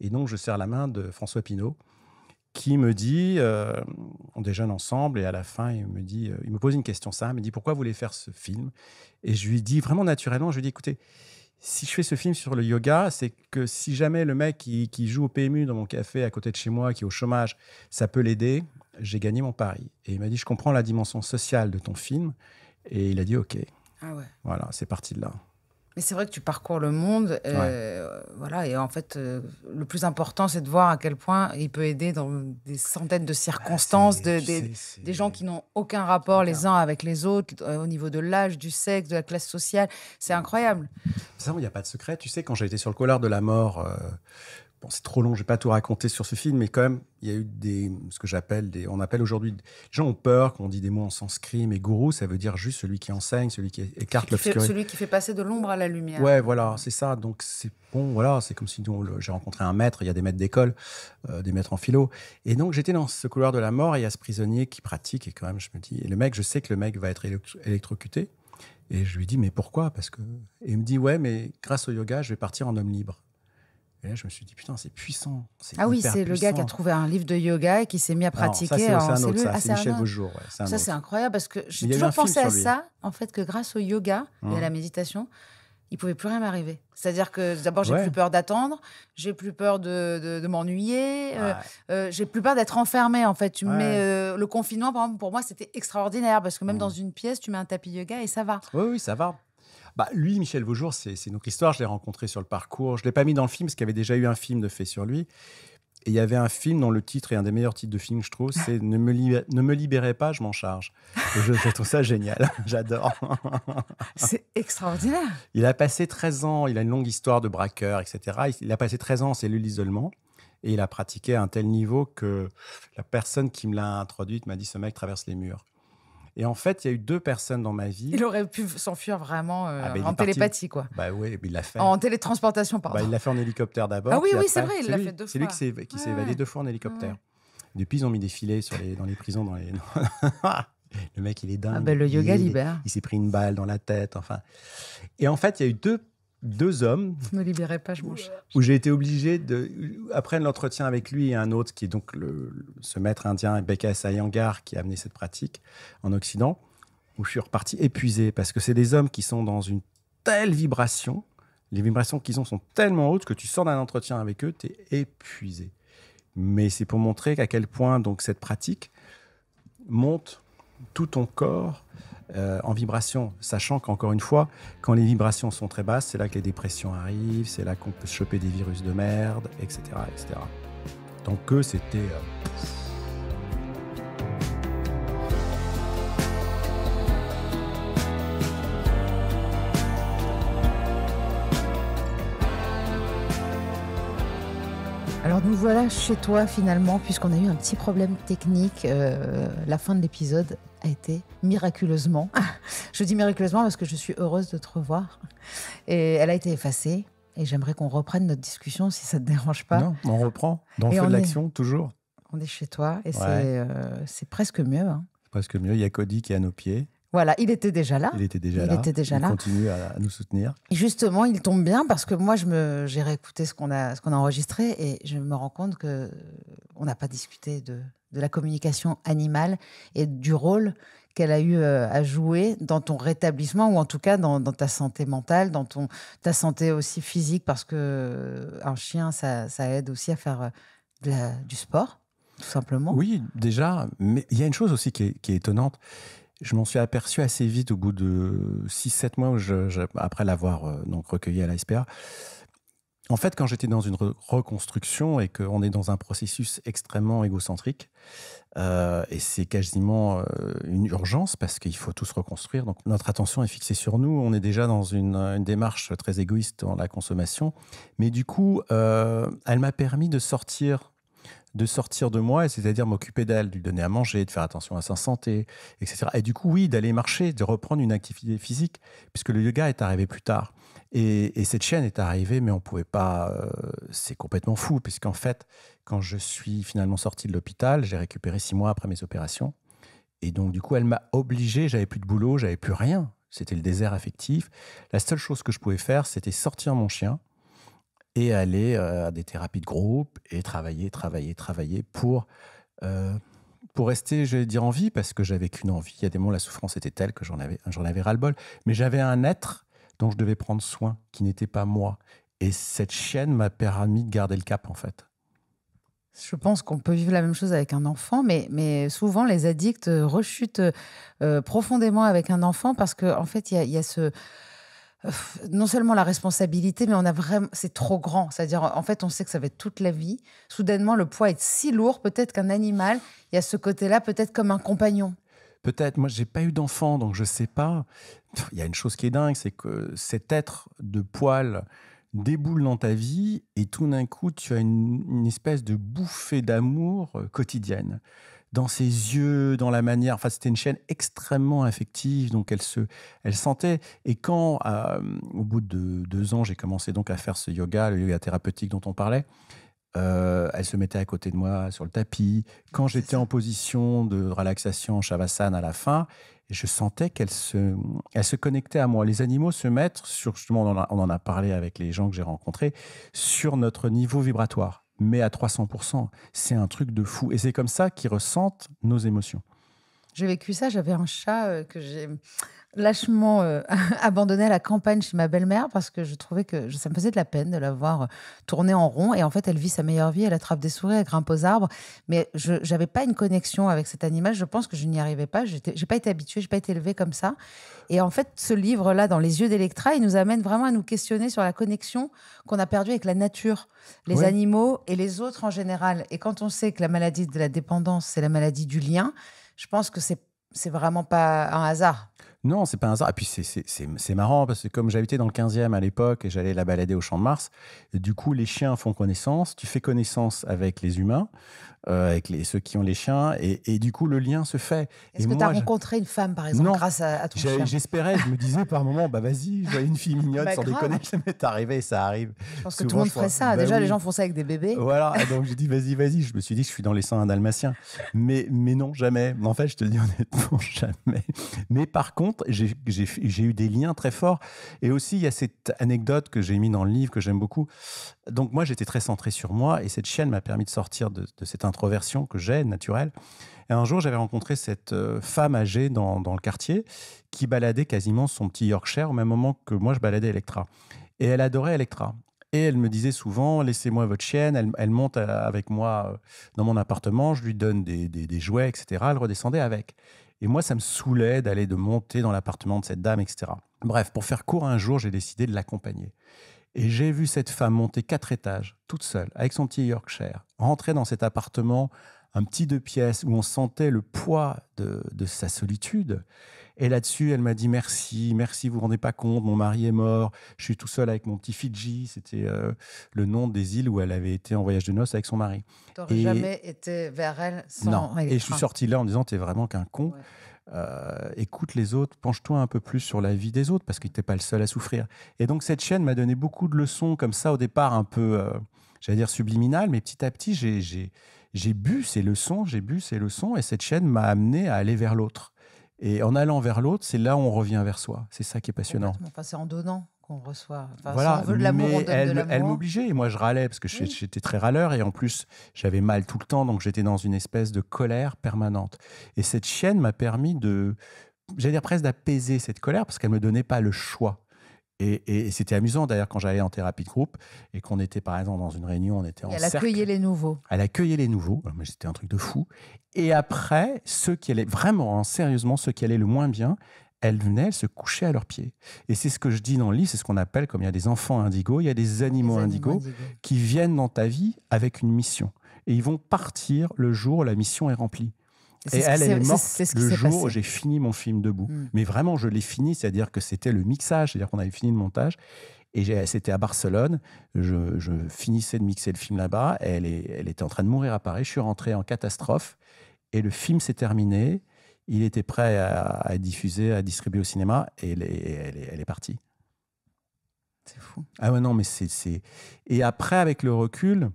Et donc, je serre la main de François Pinault, qui me dit euh, on déjeune ensemble. Et à la fin, il me, dit, euh, il me pose une question, ça. Il me dit pourquoi vous voulez faire ce film Et je lui dis vraiment naturellement je lui dis écoutez, si je fais ce film sur le yoga, c'est que si jamais le mec qui, joue au PMU dans mon café à côté de chez moi, qui est au chômage, ça peut l'aider, j'ai gagné mon pari. Et il m'a dit, je comprends la dimension sociale de ton film. Et il a dit, OK. Ah voilà, c'est parti de là. Mais c'est vrai que tu parcours le monde, euh, voilà, et en fait, euh, le plus important, c'est de voir à quel point il peut aider dans des centaines de ah, circonstances, des, gens qui n'ont aucun rapport les uns avec les autres, euh, au niveau de l'âge, du sexe, de la classe sociale. C'est incroyable. Ça, il n'y a pas de secret. Tu sais, quand j'ai été sur le collard de la mort, c'est trop long, je vais pas tout raconter sur ce film, mais quand même, il y a eu des, ce que j'appelle des, on appelle aujourd'hui, les gens ont peur qu'on dit des mots en sanskrit, mais gourou, ça veut dire juste celui qui enseigne, celui qui écarte l'obscurité. Celui qui fait passer de l'ombre à la lumière. Ouais, voilà, c'est ça. Donc c'est bon, voilà, c'est comme si j'ai rencontré un maître, il y a des maîtres d'école, euh, des maîtres en philo. Et donc j'étais dans ce couloir de la mort, et il y a ce prisonnier qui pratique, et quand même, je me dis, et le mec, je sais que le mec va être électrocuté. Et je lui dis, mais pourquoi Parce que. Et il me dit, ouais, mais grâce au yoga, je vais partir en homme libre je me suis dit, putain, c'est puissant. Ah oui, c'est le gars qui a trouvé un livre de yoga et qui s'est mis à pratiquer. en ça, c'est autre, ça. c'est ça, c'est incroyable parce que j'ai toujours pensé à ça, en fait, que grâce au yoga et à hein. la méditation, il pouvait plus rien m'arriver. C'est-à-dire que d'abord, j'ai plus peur d'attendre, j'ai plus peur de, m'ennuyer, euh, euh, j'ai plus peur d'être enfermé en fait. Tu euh, le confinement, pour moi, c'était extraordinaire, parce que même mmh. dans une pièce, tu mets un tapis yoga et ça va. Oui, oui, ça va. Bah, lui, Michel Vaujour, c'est notre histoire. Je l'ai rencontré sur le parcours. Je ne l'ai pas mis dans le film parce qu'il y avait déjà eu un film de fait sur lui. Et il y avait un film dont le titre est un des meilleurs titres de film, je trouve, c'est ne, me libérez pas, je m'en charge. je, je, trouve ça génial, j'adore. C'est extraordinaire. Il a passé 13 ans, il a une longue histoire de braqueur, etc. Il a passé 13 ans en cellule d'isolement et il a pratiqué à un tel niveau que la personne qui me l'a introduite m'a dit ce mec traverse les murs. Et en fait, il y a eu deux personnes dans ma vie. Il aurait pu s'enfuir vraiment euh, ah, ben, en télépathie, quoi. Bah oui, il l'a fait. En télétransportation, pardon. Bah, il l'a fait en hélicoptère d'abord. Ah oui, oui, c'est vrai, il l'a fait deux fois. C'est lui qui s'est ouais, évadé deux fois en hélicoptère. Depuis, ils ont mis des filets dans les prisons. Dans les... le mec, il est ah, dingue. Ah le yoga libère. Il s'est pris une balle dans la tête, enfin. Et en fait, il y a eu deux deux hommes. Ne libérez pas, je m'en Où j'ai été obligé de. Après l'entretien avec lui et un autre, qui est donc ce maître indien, Bekas Sayangar, qui a amené cette pratique en Occident, où je suis reparti épuisé, parce que c'est des hommes qui sont dans une telle vibration, les vibrations qu'ils ont sont tellement hautes que tu sors d'un entretien avec eux, tu es épuisé. Mais c'est pour montrer à quel point donc cette pratique monte tout ton corps euh, en vibration, sachant qu'encore une fois, quand les vibrations sont très basses, c'est là que les dépressions arrivent, c'est là qu'on peut choper des virus de merde, etc. etc. Tant que c'était... Euh, nous voilà chez toi finalement, puisqu'on a eu un petit problème technique. Euh, la fin de l'épisode a été miraculeusement, ah, je dis miraculeusement parce que je suis heureuse de te revoir, et elle a été effacée. Et j'aimerais qu'on reprenne notre discussion si ça ne te dérange pas. Non, on reprend. Dans de l'action, toujours. On est chez toi et euh, c'est presque mieux. Hein. Presque mieux. Il y a Cody qui est à nos pieds. Voilà, il était déjà là. Il était déjà il là. Était déjà il continue à, nous soutenir. justement, il tombe bien parce que moi, je me, j'ai réécouté ce qu'on a, enregistré et je me rends compte que euh, on n'a pas discuté de, la communication animale et du rôle qu'elle a eu euh, à jouer dans ton rétablissement ou en tout cas dans, ta santé mentale, dans ta santé aussi physique, parce que euh, un chien, ça, aide aussi à faire du sport, tout simplement. Oui, déjà, mais il y a une chose aussi qui est étonnante, je m'en suis aperçu assez vite au bout de 6-7 mois je, après l'avoir euh, donc recueilli à la En fait, quand j'étais dans une reconstruction et qu'on est dans un processus extrêmement égocentrique, euh, et c'est quasiment euh, une urgence parce qu'il faut tout se reconstruire, donc notre attention est fixée sur nous, on est déjà dans une, une démarche très égoïste dans la consommation, mais du coup, elle m'a permis de sortir de sortir de moi, c'est-à-dire m'occuper d'elle, de lui donner à manger, de faire attention à sa santé, etc. Et du coup, oui, d'aller marcher, de reprendre une activité physique, puisque le yoga est arrivé plus tard. Et, cette chaîne est arrivée, mais on ne pouvait pas. Euh, c'est complètement fou, puisqu'en fait, quand je suis finalement sorti de l'hôpital, j'ai récupéré six mois après mes opérations. Et donc, du coup, elle m'a obligé, j'avais plus de boulot, j'avais plus rien. C'était le désert affectif. La seule chose que je pouvais faire, c'était sortir mon chien et aller euh, à des thérapies de groupe et travailler, travailler, travailler pour, euh, pour rester, je vais dire, en vie, parce que j'avais qu'une envie. Il y a des moments, la souffrance était telle que j'en avais, j'en avais ras-le-bol. Mais j'avais un être dont je devais prendre soin, qui n'était pas moi. Et cette chienne m'a permis de garder le cap, en fait. Je pense qu'on peut vivre la même chose avec un enfant, mais, mais souvent les addicts rechutent euh, profondément avec un enfant parce qu'en en fait, il y a ce non seulement la responsabilité, mais on a vraiment, c'est trop grand. C'est-à-dire, en fait, on sait que ça va être toute la vie. Soudainement, le poids est si lourd, peut-être qu'un animal, il y a ce côté-là, peut-être comme un compagnon. Peut-être. Moi, n'ai pas eu d'enfant, donc je sais pas. Il y a une chose qui est dingue, c'est que cet être de poil déboule dans ta vie et tout d'un coup, tu as une espèce de bouffée d'amour euh, quotidienne dans ses yeux, dans la manière. Enfin, c'était une chaîne extrêmement affective, donc elle se, sentait. Et quand, euh, au bout de deux ans, j'ai commencé donc à faire ce yoga, le yoga thérapeutique dont on parlait. Euh, elle se mettait à côté de moi sur le tapis. Quand j'étais en position de relaxation shavasana à la fin, je sentais qu'elle se, connectait à moi. Les animaux se mettent, sur, justement, on en a parlé avec les gens que j'ai rencontrés, sur notre niveau vibratoire mais à 300%. C'est un truc de fou. Et c'est comme ça qu'ils ressentent nos émotions. J'ai vécu ça. J'avais un chat euh, que j'ai lâchement euh, abandonné à la campagne chez ma belle-mère parce que je trouvais que ça me faisait de la peine de la voir euh, tourner en rond. Et en fait, elle vit sa meilleure vie, elle attrape des souris, elle grimpe aux arbres. Mais je n'avais pas une connexion avec cet animal. Je pense que je n'y arrivais pas. Je n'ai pas été habituée, je n'ai pas été élevée comme ça. Et en fait, ce livre-là, dans les yeux d'Electra, il nous amène vraiment à nous questionner sur la connexion qu'on a perdue avec la nature, les animaux et les autres en général. Et quand on sait que la maladie de la dépendance, c'est la maladie du lien, je pense que c'est c'est vraiment pas un hasard. Non, c'est pas un hasard. Et puis c'est marrant parce que comme j'habitais dans le 15e à l'époque et j'allais la balader au Champ de Mars, du coup les chiens font connaissance, tu fais connaissance avec les humains, euh, avec les, ceux qui ont les chiens, et, et du coup le lien se fait. Est-ce que tu as rencontré une femme par exemple grâce à, ton chien J'espérais, je me disais par moment, bah vas-y, je vois une fille mignonne bah, sans déconner, ça m'est et ça arrive. Je pense que tout le monde ferait ça. Bah Déjà les gens font ça avec des bébés. Voilà, donc j'ai dit vas-y, vas-y. Je me suis dit je suis dans les seins d'un dalmatien, mais mais non jamais. En fait, je te le dis honnêtement jamais. Mais par contre j'ai eu des liens très forts. Et aussi, il y a cette anecdote que j'ai mis dans le livre, que j'aime beaucoup. Donc moi, j'étais très centré sur moi, et cette chienne m'a permis de sortir de, cette introversion que j'ai, naturelle. Et un jour, j'avais rencontré cette euh, femme âgée dans, le quartier qui baladait quasiment son petit Yorkshire au même moment que moi, je baladais Electra. Et elle adorait Electra. Et elle me disait souvent, laissez-moi votre chienne, elle, monte euh, avec moi euh, dans mon appartement, je lui donne des, jouets, etc. Elle redescendait avec. Et moi, ça me saoulait d'aller de monter dans l'appartement de cette dame, etc. Bref, pour faire court, un jour, j'ai décidé de l'accompagner. Et j'ai vu cette femme monter quatre étages, toute seule, avec son petit Yorkshire, rentrer dans cet appartement, un petit deux pièces, où on sentait le poids de, de sa solitude. Et là-dessus, elle m'a dit merci, merci, vous vous rendez pas compte, mon mari est mort, je suis tout seul avec mon petit Fidji. C'était euh, le nom des îles où elle avait été en voyage de noces avec son mari. et... jamais été vers elle sans. Non. Et je suis ah. sorti là en disant, tu es vraiment qu'un con. Euh, écoute les autres, penche-toi un peu plus sur la vie des autres parce que n'es pas le seul à souffrir. Et donc cette chaîne m'a donné beaucoup de leçons comme ça au départ un peu, euh, j'allais dire subliminal, mais petit à petit j'ai j'ai bu ces leçons, j'ai bu ces leçons et cette chaîne m'a amené à aller vers l'autre. Et en allant vers l'autre, c'est là où on revient vers soi. C'est ça qui est passionnant. Enfin, c'est en donnant qu'on reçoit. Enfin, on veut de on donne elle, elle m'obligeait. Et moi, je râlais parce que j'étais très râleur. Et en plus, j'avais mal tout le temps. Donc, j'étais dans une espèce de colère permanente. Et cette chienne m'a permis de, j'allais dire presque d'apaiser cette colère parce qu'elle ne me donnait pas le choix. Et, c'était amusant d'ailleurs quand j'allais en thérapie de groupe et qu'on était par exemple dans une réunion, on était en Elle accueillait les nouveaux. Elle accueillait les nouveaux, Moi, c'était un truc de fou. Et après, ceux qui allaient vraiment, hein, sérieusement, ceux qui allaient le moins bien, elle venait, elle se couchait à leurs pieds. Et c'est ce que je dis dans le livre, c'est ce qu'on appelle, comme il y a des enfants indigos, il y a des animaux, animaux indigos qui viennent dans ta vie avec une mission. Et ils vont partir le jour où la mission est remplie. Et elle, est, morte le jour où j'ai fini mon film debout. Hmm. Mais vraiment, je l'ai fini, c'est-à-dire que c'était le mixage, c'est-à-dire qu'on avait fini le montage. Et c'était à Barcelone. Je, finissais de mixer le film là-bas. Elle, elle, était en train de mourir à Paris. Je suis rentré en catastrophe. Et le film s'est terminé. Il était prêt à, diffuser, à distribuer au cinéma. Et elle est, elle est partie. C'est fou. Ah non, mais c'est. Et après, avec le recul,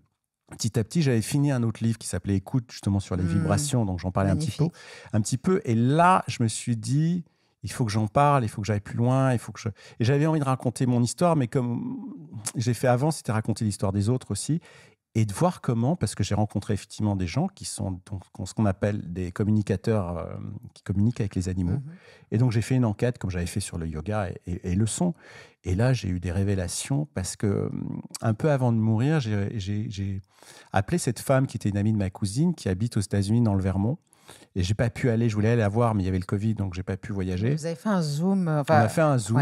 petit à petit, j'avais fini un autre livre qui s'appelait Écoute, justement sur les mmh. vibrations, donc j'en parlais un petit, peu, un petit peu. Et là, je me suis dit, il faut que j'en parle, il faut que j'aille plus loin, il faut que je... Et j'avais envie de raconter mon histoire, mais comme j'ai fait avant, c'était raconter l'histoire des autres aussi et de voir comment, parce que j'ai rencontré effectivement des gens qui sont donc, ce qu'on appelle des communicateurs euh, qui communiquent avec les animaux. Mhm. Et donc j'ai fait une enquête, comme j'avais fait sur le yoga et, le son. Et là, j'ai eu des révélations parce que euh, un peu avant de mourir, j'ai appelé cette femme qui était une amie de ma cousine qui habite aux États-Unis dans le Vermont. Et j'ai pas pu aller, je voulais aller la voir, mais il y avait le Covid, donc j'ai pas pu voyager. Vous avez fait un zoom. Euh, On a fait un zoom.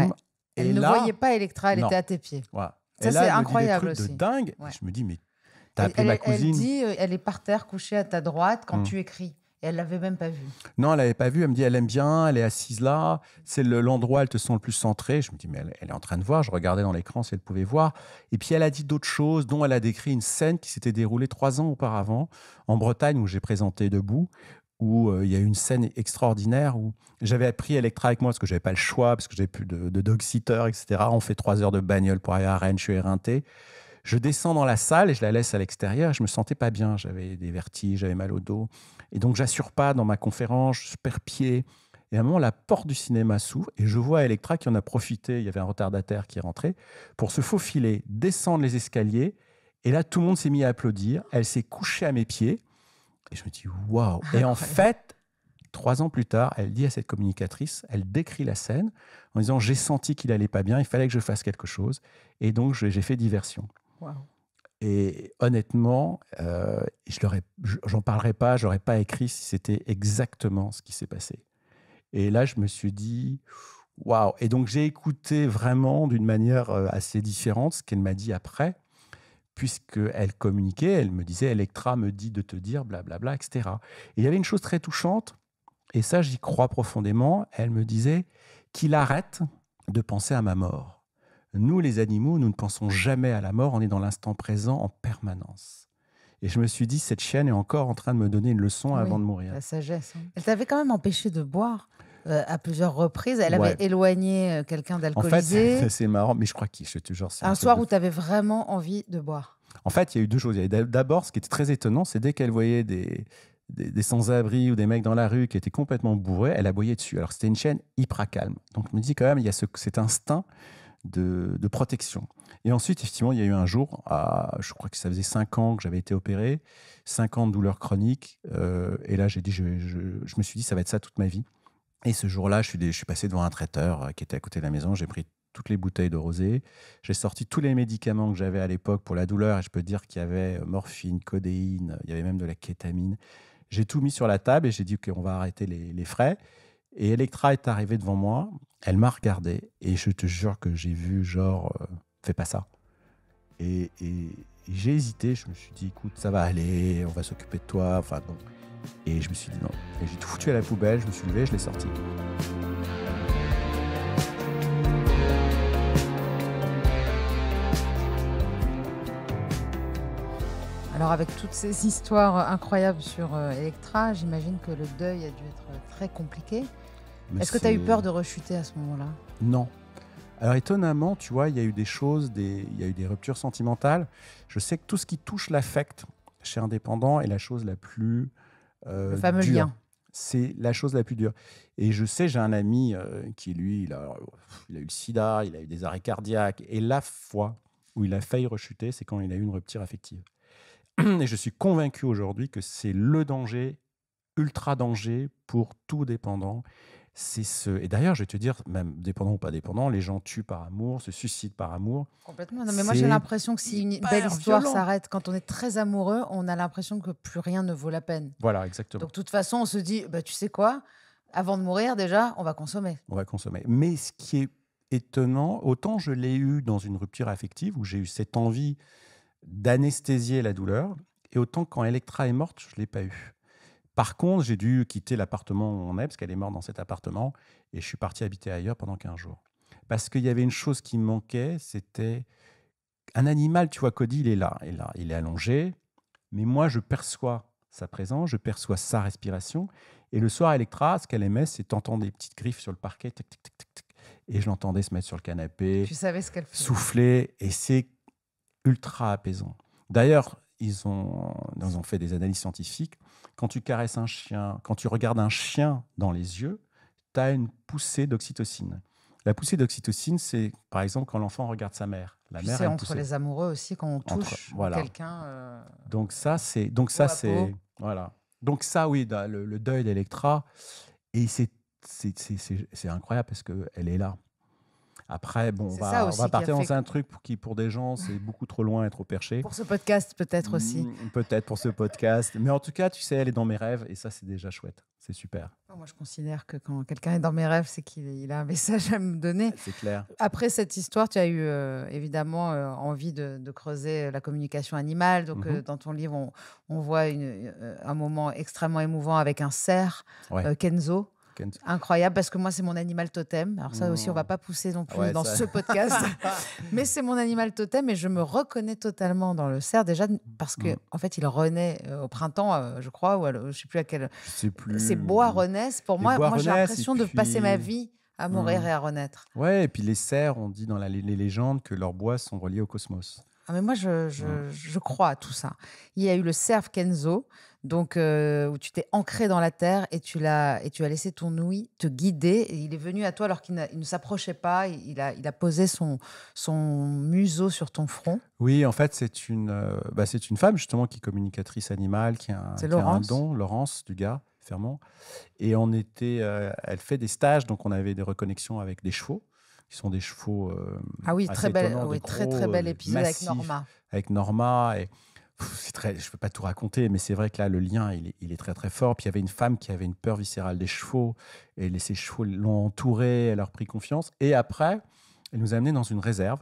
Et elle ne voyait pas Electra, elle était à tes pieds. Ça, c'est incroyable aussi. dingue. Je me dis, mais elle, dit, euh, elle est par terre couchée à ta droite quand hmm. tu écris. Et elle l'avait même pas vue. Non, elle l'avait pas vue. Elle me dit, elle aime bien, elle est assise là. C'est l'endroit où elle te sent le plus centrée. Je me dis, mais elle, est en train de voir. Je regardais dans l'écran si elle pouvait voir. Et puis elle a dit d'autres choses, dont elle a décrit une scène qui s'était déroulée trois ans auparavant en Bretagne où j'ai présenté debout, où euh, il y a eu une scène extraordinaire où j'avais appris Electra avec moi parce que j'avais pas le choix, parce que j'avais plus de, de dog sitter, etc. On fait trois heures de bagnole pour aller à Rennes, je suis éreinté. Je descends dans la salle et je la laisse à l'extérieur. Je me sentais pas bien. J'avais des vertiges, j'avais mal au dos. Et donc, j'assure pas dans ma conférence, je perds pied. Et à un moment, la porte du cinéma s'ouvre et je vois Electra qui en a profité. Il y avait un retardataire qui est rentré pour se faufiler, descendre les escaliers. Et là, tout le monde s'est mis à applaudir. Elle s'est couchée à mes pieds. Et je me dis, waouh! Ah, et en fait, trois ans plus tard, elle dit à cette communicatrice, elle décrit la scène en disant, j'ai senti qu'il allait pas bien, il fallait que je fasse quelque chose. Et donc, j'ai fait diversion. Et honnêtement, euh, je j'en parlerai pas, j'aurais pas écrit si c'était exactement ce qui s'est passé. Et là, je me suis dit, waouh Et donc, j'ai écouté vraiment d'une manière euh, assez différente ce qu'elle m'a dit après, puisque elle communiquait, elle me disait, Electra me dit de te dire, blablabla, bla, bla, etc. Et il y avait une chose très touchante, et ça, j'y crois profondément, elle me disait qu'il arrête de penser à ma mort. Nous, les animaux, nous ne pensons jamais à la mort, on est dans l'instant présent en permanence. Et je me suis dit, cette chienne est encore en train de me donner une leçon avant de mourir. La sagesse. Hein. Elle t'avait quand même empêché de boire. Euh, à plusieurs reprises. Elle avait éloigné euh, quelqu'un d'alcoolisé. En fait, c'est marrant, mais je crois qu'il, je toujours ça Un, soir où tu avais vraiment envie de boire. En fait, il y a eu deux choses. D'abord, ce qui était très étonnant, c'est dès qu'elle voyait des, des, sans-abri ou des mecs dans la rue qui étaient complètement bourrés, elle aboyait dessus. Alors, c'était une chaîne hyper calme. Donc, je me dis quand même, il y a ce, cet instinct de, protection. Et ensuite, effectivement, il y a eu un jour, je crois que ça faisait 5 ans que j'avais été opéré, 5 ans de douleurs chroniques. Euh, et là, j'ai dit, je, me suis dit, ça va être ça toute ma vie. Et ce jour-là, je suis, passé devant un traiteur euh, qui était à côté de la maison. J'ai pris toutes les bouteilles de rosée. J'ai sorti tous les médicaments que j'avais à l'époque pour la douleur. Et je peux dire qu'il y avait euh, morphine, codéine, il y avait même de la kétamine. J'ai tout mis sur la table et j'ai dit, qu'on va arrêter les frais. Et Electra est arrivée devant moi, elle m'a regardé, et je te jure que j'ai vu genre, euh, fais pas ça. Et, j'ai hésité, je me suis dit, écoute, ça va aller, on va s'occuper de toi, enfin bon. Et je me suis dit non. Et j'ai tout foutu à la poubelle, je me suis levé, je l'ai sorti. Alors avec toutes ces histoires incroyables sur euh, Electra, j'imagine que le deuil a dû être très compliqué. Est-ce que tu as eu peur de rechuter à ce moment-là Non. Alors étonnamment, tu vois, il y a eu des choses, il y a eu des ruptures sentimentales. Je sais que tout ce qui touche l'affect chez un dépendant est la chose la plus... Euh, le fameux lien. C'est la chose la plus dure. Et je sais, j'ai un ami euh, qui, lui, a, il a eu le sida, il a eu des arrêts cardiaques. Et la fois où il a failli rechuter, c'est quand il a eu une rupture affective. Et je suis convaincu aujourd'hui que c'est le danger, ultra danger pour tout dépendant c'est ce. Et d'ailleurs, je vais te dire, même dépendant ou pas dépendant, les gens tuent par amour, se suicident par amour. Complètement. Non, mais moi, j'ai l'impression que si une belle histoire s'arrête, quand on est très amoureux, on a l'impression que plus rien ne vaut la peine. Voilà, exactement. Donc, de toute façon, on se dit, bah, tu sais quoi Avant de mourir, déjà, on va consommer. On va consommer. Mais ce qui est étonnant, autant je l'ai eu dans une rupture affective où j'ai eu cette envie d'anesthésier la douleur, et autant quand Electra est morte, je ne l'ai pas eu. Par contre, j'ai dû quitter l'appartement où on est, parce qu'elle est morte dans cet appartement, et je suis parti habiter ailleurs pendant 15 jours. Parce qu'il y avait une chose qui me manquait, c'était un animal, tu vois, Cody, il est là, il est là, il est allongé, mais moi, je perçois sa présence, je perçois sa respiration, et le soir, Electra, ce qu'elle aimait, c'est entendre des petites griffes sur le parquet, et je l'entendais se mettre sur le canapé, savais ce souffler, et c'est ultra apaisant. D'ailleurs, ils ont, ont fait des analyses scientifiques. Quand tu caresses un chien, quand tu regardes un chien dans les yeux, tu as une poussée d'oxytocine. La poussée d'oxytocine, c'est par exemple quand l'enfant regarde sa mère. La mère. C'est entre les amoureux aussi quand on touche quelqu'un. Euh, donc ça, c'est donc ça c'est voilà. Donc ça, oui, le, deuil d'Electra et c'est c'est incroyable parce que elle est là. Après, bon, on va, va partir dans un truc qui, pour des gens, c'est beaucoup trop loin et trop perché. Pour ce podcast, peut-être aussi. Mm, peut-être pour ce podcast. Mais en tout cas, tu sais, elle est dans mes rêves et ça, c'est déjà chouette. C'est super. Moi, je considère que quand quelqu'un est dans mes rêves, c'est qu'il a un message à me donner. Ah, c'est clair. Après cette histoire, tu as eu euh, évidemment euh, envie de, creuser la communication animale. Donc, mhm. euh, dans ton livre, on, voit un moment extrêmement émouvant avec un cerf, Kenzo. Incroyable, parce que moi, c'est mon animal totem. Alors, ça aussi, on va pas pousser non plus dans ce podcast. Mais c'est mon animal totem et je me reconnais totalement dans le cerf. Déjà, parce que, mm. en fait, il renaît euh, au printemps, euh, je crois, ou alors, je sais plus à quel. Ces bois renaissent. Pour moi, moi j'ai l'impression de passer ma vie à mourir mm. et à renaître. Ouais, et puis les cerfs, on dit dans les légendes que leurs bois sont reliés au cosmos. Ah, mais moi, je, je, mm. je crois à tout ça. Il y a eu le cerf Kenzo donc euh, où tu t'es ancré dans la terre et tu l'as et tu as laissé ton ouïe te guider. Et il est venu à toi alors qu'il ne s'approchait pas. Il a, il a posé son son museau sur ton front. Oui, en fait, c'est une euh, bah, c'est une femme justement qui est communicatrice animale, qui a, a un don, Laurence gars, Fermant. Et on était, euh, elle fait des stages, donc on avait des reconnexions avec des chevaux qui sont des chevaux. ah oui, très belle, très très bel épisode avec Norma. Avec Norma et je ne peux pas tout raconter, mais c'est vrai que là, le lien, il est, très très fort. Puis il y avait une femme qui avait une peur viscérale des chevaux, et ses chevaux l'ont entourée, elle leur pris confiance. Et après, elle nous a amenés dans une réserve,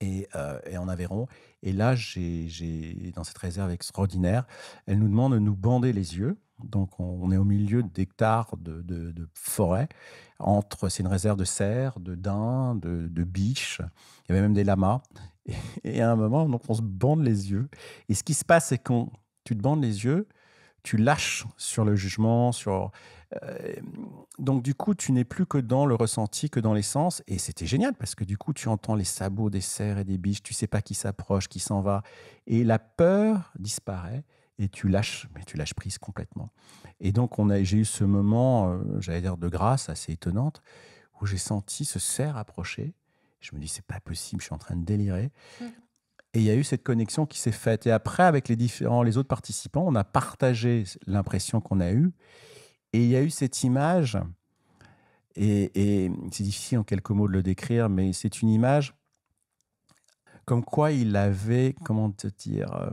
et, euh, en Aveyron. Et là, j'ai dans cette réserve extraordinaire, elle nous demande de nous bander les yeux. Donc on, est au milieu d'hectares de, forêt. Entre, c'est une réserve de cerfs, de daims, de, de biches. Il y avait même des lamas. Et à un moment, donc, on se bande les yeux. Et ce qui se passe, c'est quand tu te bandes les yeux, tu lâches sur le jugement, sur. Euh, donc, du coup, tu n'es plus que dans le ressenti, que dans les sens. Et c'était génial parce que du coup, tu entends les sabots des cerfs et des biches, tu sais pas qui s'approche, qui s'en va. Et la peur disparaît et tu lâches, mais tu lâches prise complètement. Et donc, on j'ai eu ce moment, euh, j'allais dire de grâce assez étonnante, où j'ai senti ce cerf approcher je me dis, c'est pas possible, je suis en train de délirer. Mm. Et il y a eu cette connexion qui s'est faite. Et après, avec les différents, les autres participants, on a partagé l'impression qu'on a eue. Et il y a eu cette image, et, et c'est difficile en quelques mots de le décrire, mais c'est une image comme quoi il avait, comment te dire, euh,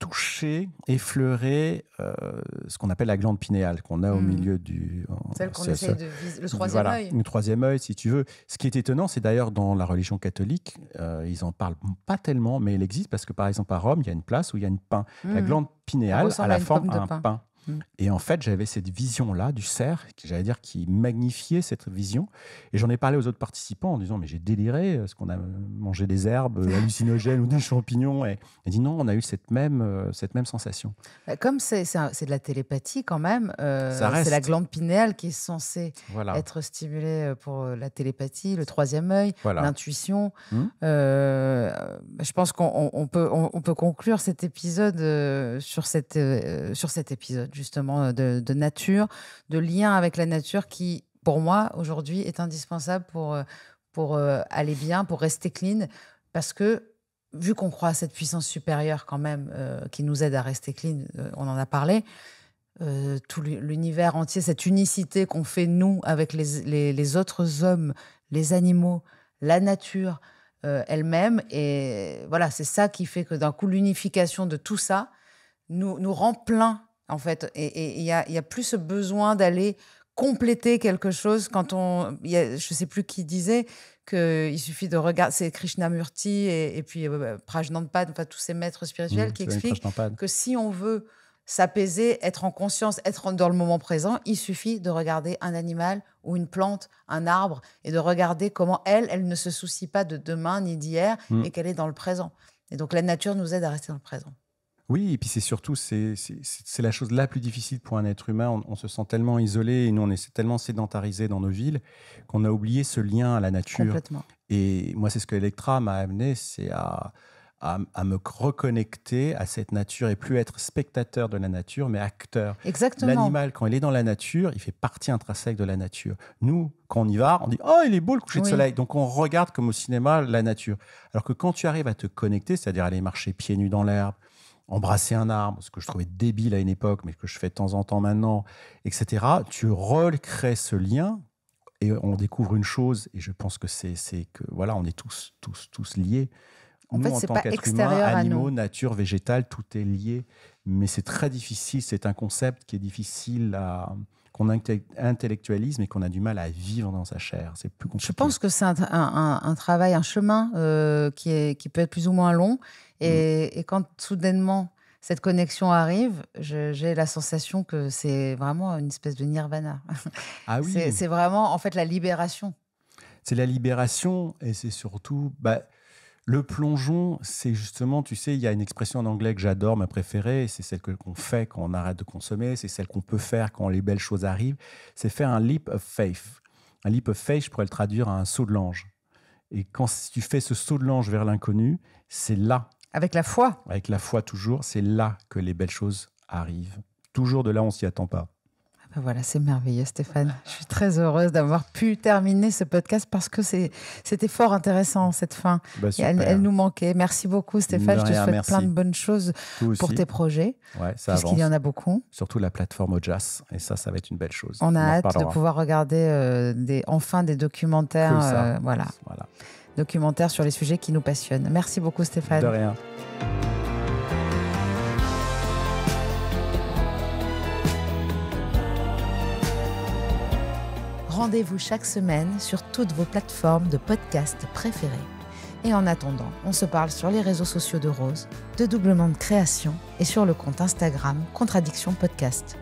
toucher, effleurer euh, ce qu'on appelle la glande pinéale, qu'on a au hmm. milieu du. Celle qu'on le troisième œil. Le troisième œil, si tu veux. Ce qui est étonnant, c'est d'ailleurs dans la religion catholique, euh, ils n'en parlent pas tellement, mais elle existe parce que par exemple à Rome, il y a une place où il y a une pain. La hmm. glande pinéale a la forme d'un pain. Mm. Et en fait, j'avais cette vision-là du cerf, j'allais dire qui magnifiait cette vision. Et j'en ai parlé aux autres participants en disant Mais j'ai déliré, est-ce euh, qu'on a mangé des herbes euh, hallucinogènes ou des champignons Et il dit Non, on a eu cette même, euh, cette même sensation. Bah, comme c'est de la télépathie quand même, c'est la glande pinéale qui est censée être stimulée pour la télépathie, le troisième œil, l'intuition. Hmm. je pense qu'on peut, on, peut conclure cet épisode sur, cette, sur cet épisode justement euh, de, nature, de lien avec la nature qui, pour moi, aujourd'hui, est indispensable pour, euh, pour euh, aller bien, pour rester clean, parce que vu qu'on croit à cette puissance supérieure quand même qui nous aide à rester clean, on en a parlé, tout l'univers entier, cette unicité qu'on fait nous avec les, les, les, autres hommes, les animaux, la nature elle-même, et voilà, c'est ça qui fait que d'un coup l'unification de tout ça nous, nous rend plein en fait. Et il n'y a, y a plus ce besoin d'aller compléter quelque chose quand on. je ne sais plus qui disait qu'il suffit de regarder. C'est Krishnamurti et, et puis euh, tous ces maîtres spirituels mmh, qui expliquent que si on veut s'apaiser, être en conscience, être dans le moment présent, il suffit de regarder un animal ou une plante, un arbre, et de regarder comment elle, elle ne se soucie pas de demain ni d'hier, mmh. et qu'elle est dans le présent. Et donc la nature nous aide à rester dans le présent. Oui, et puis c'est surtout, c'est la chose la plus difficile pour un être humain. On, se sent tellement isolé et nous, on est tellement sédentarisé dans nos villes qu'on a oublié ce lien à la nature. Et moi, c'est ce que Electra m'a amené, c'est à, me reconnecter à cette nature et plus être spectateur de la nature, mais acteur. Exactement. L'animal, quand il est dans la nature, il fait partie intrinsèque de la nature. Nous, quand on y va, on dit Oh, il est beau le coucher de soleil. Donc on regarde comme au cinéma la nature. Alors que quand tu arrives à te connecter, c'est-à-dire aller marcher pieds nus dans l'herbe, embrasser un arbre, ce que je trouvais débile à une époque, mais que je fais de temps en temps maintenant, etc. Tu recrées ce lien et on découvre une chose, et je pense que c'est que, voilà, on est tous, tous, tous liés. En nous, en tant qu'être animaux, nature, végétale, tout est lié. Mais c'est très difficile, c'est un concept qui est difficile à, qu'on intellectualise mais qu'on a du mal à vivre dans sa chair. C'est plus compliqué. Je pense que c'est un, travail, un chemin euh, qui, est, qui peut être plus ou moins long. Et, mm. quand soudainement cette connexion arrive, j'ai la sensation que c'est vraiment une espèce de nirvana. Ah oui. c'est vraiment en fait la libération. C'est la libération et c'est surtout. Bah, le plongeon, c'est justement, tu sais, il y a une expression en anglais que j'adore, ma préférée, c'est celle que qu'on fait quand on arrête de consommer, c'est celle qu'on peut faire quand les belles choses arrivent, c'est faire un leap of faith. Un leap of faith, je pourrais le traduire à un saut de l'ange. Et quand tu fais ce saut de l'ange vers l'inconnu, c'est là. Avec la foi. Avec la foi toujours, c'est là que les belles choses arrivent. Toujours de là, on s'y attend pas. Voilà, c'est merveilleux Stéphane. Je suis très heureuse d'avoir pu terminer ce podcast parce que c'était fort intéressant cette fin. Bah, elle, nous manquait. Merci beaucoup Stéphane. je te souhaite plein de bonnes choses pour tes projets. Ouais, parce qu'il y en a beaucoup. Surtout la plateforme Ojas. Et ça, ça va être une belle chose. On a hâte de pouvoir regarder euh, enfin des documentaires. Euh, voilà. Documentaires sur les sujets qui nous passionnent. Merci beaucoup Stéphane. De rendez-vous chaque semaine sur toutes vos plateformes de podcasts préférées. Et en attendant, on se parle sur les réseaux sociaux de Rose, de Doublement de Création et sur le compte Instagram Contradiction Podcast.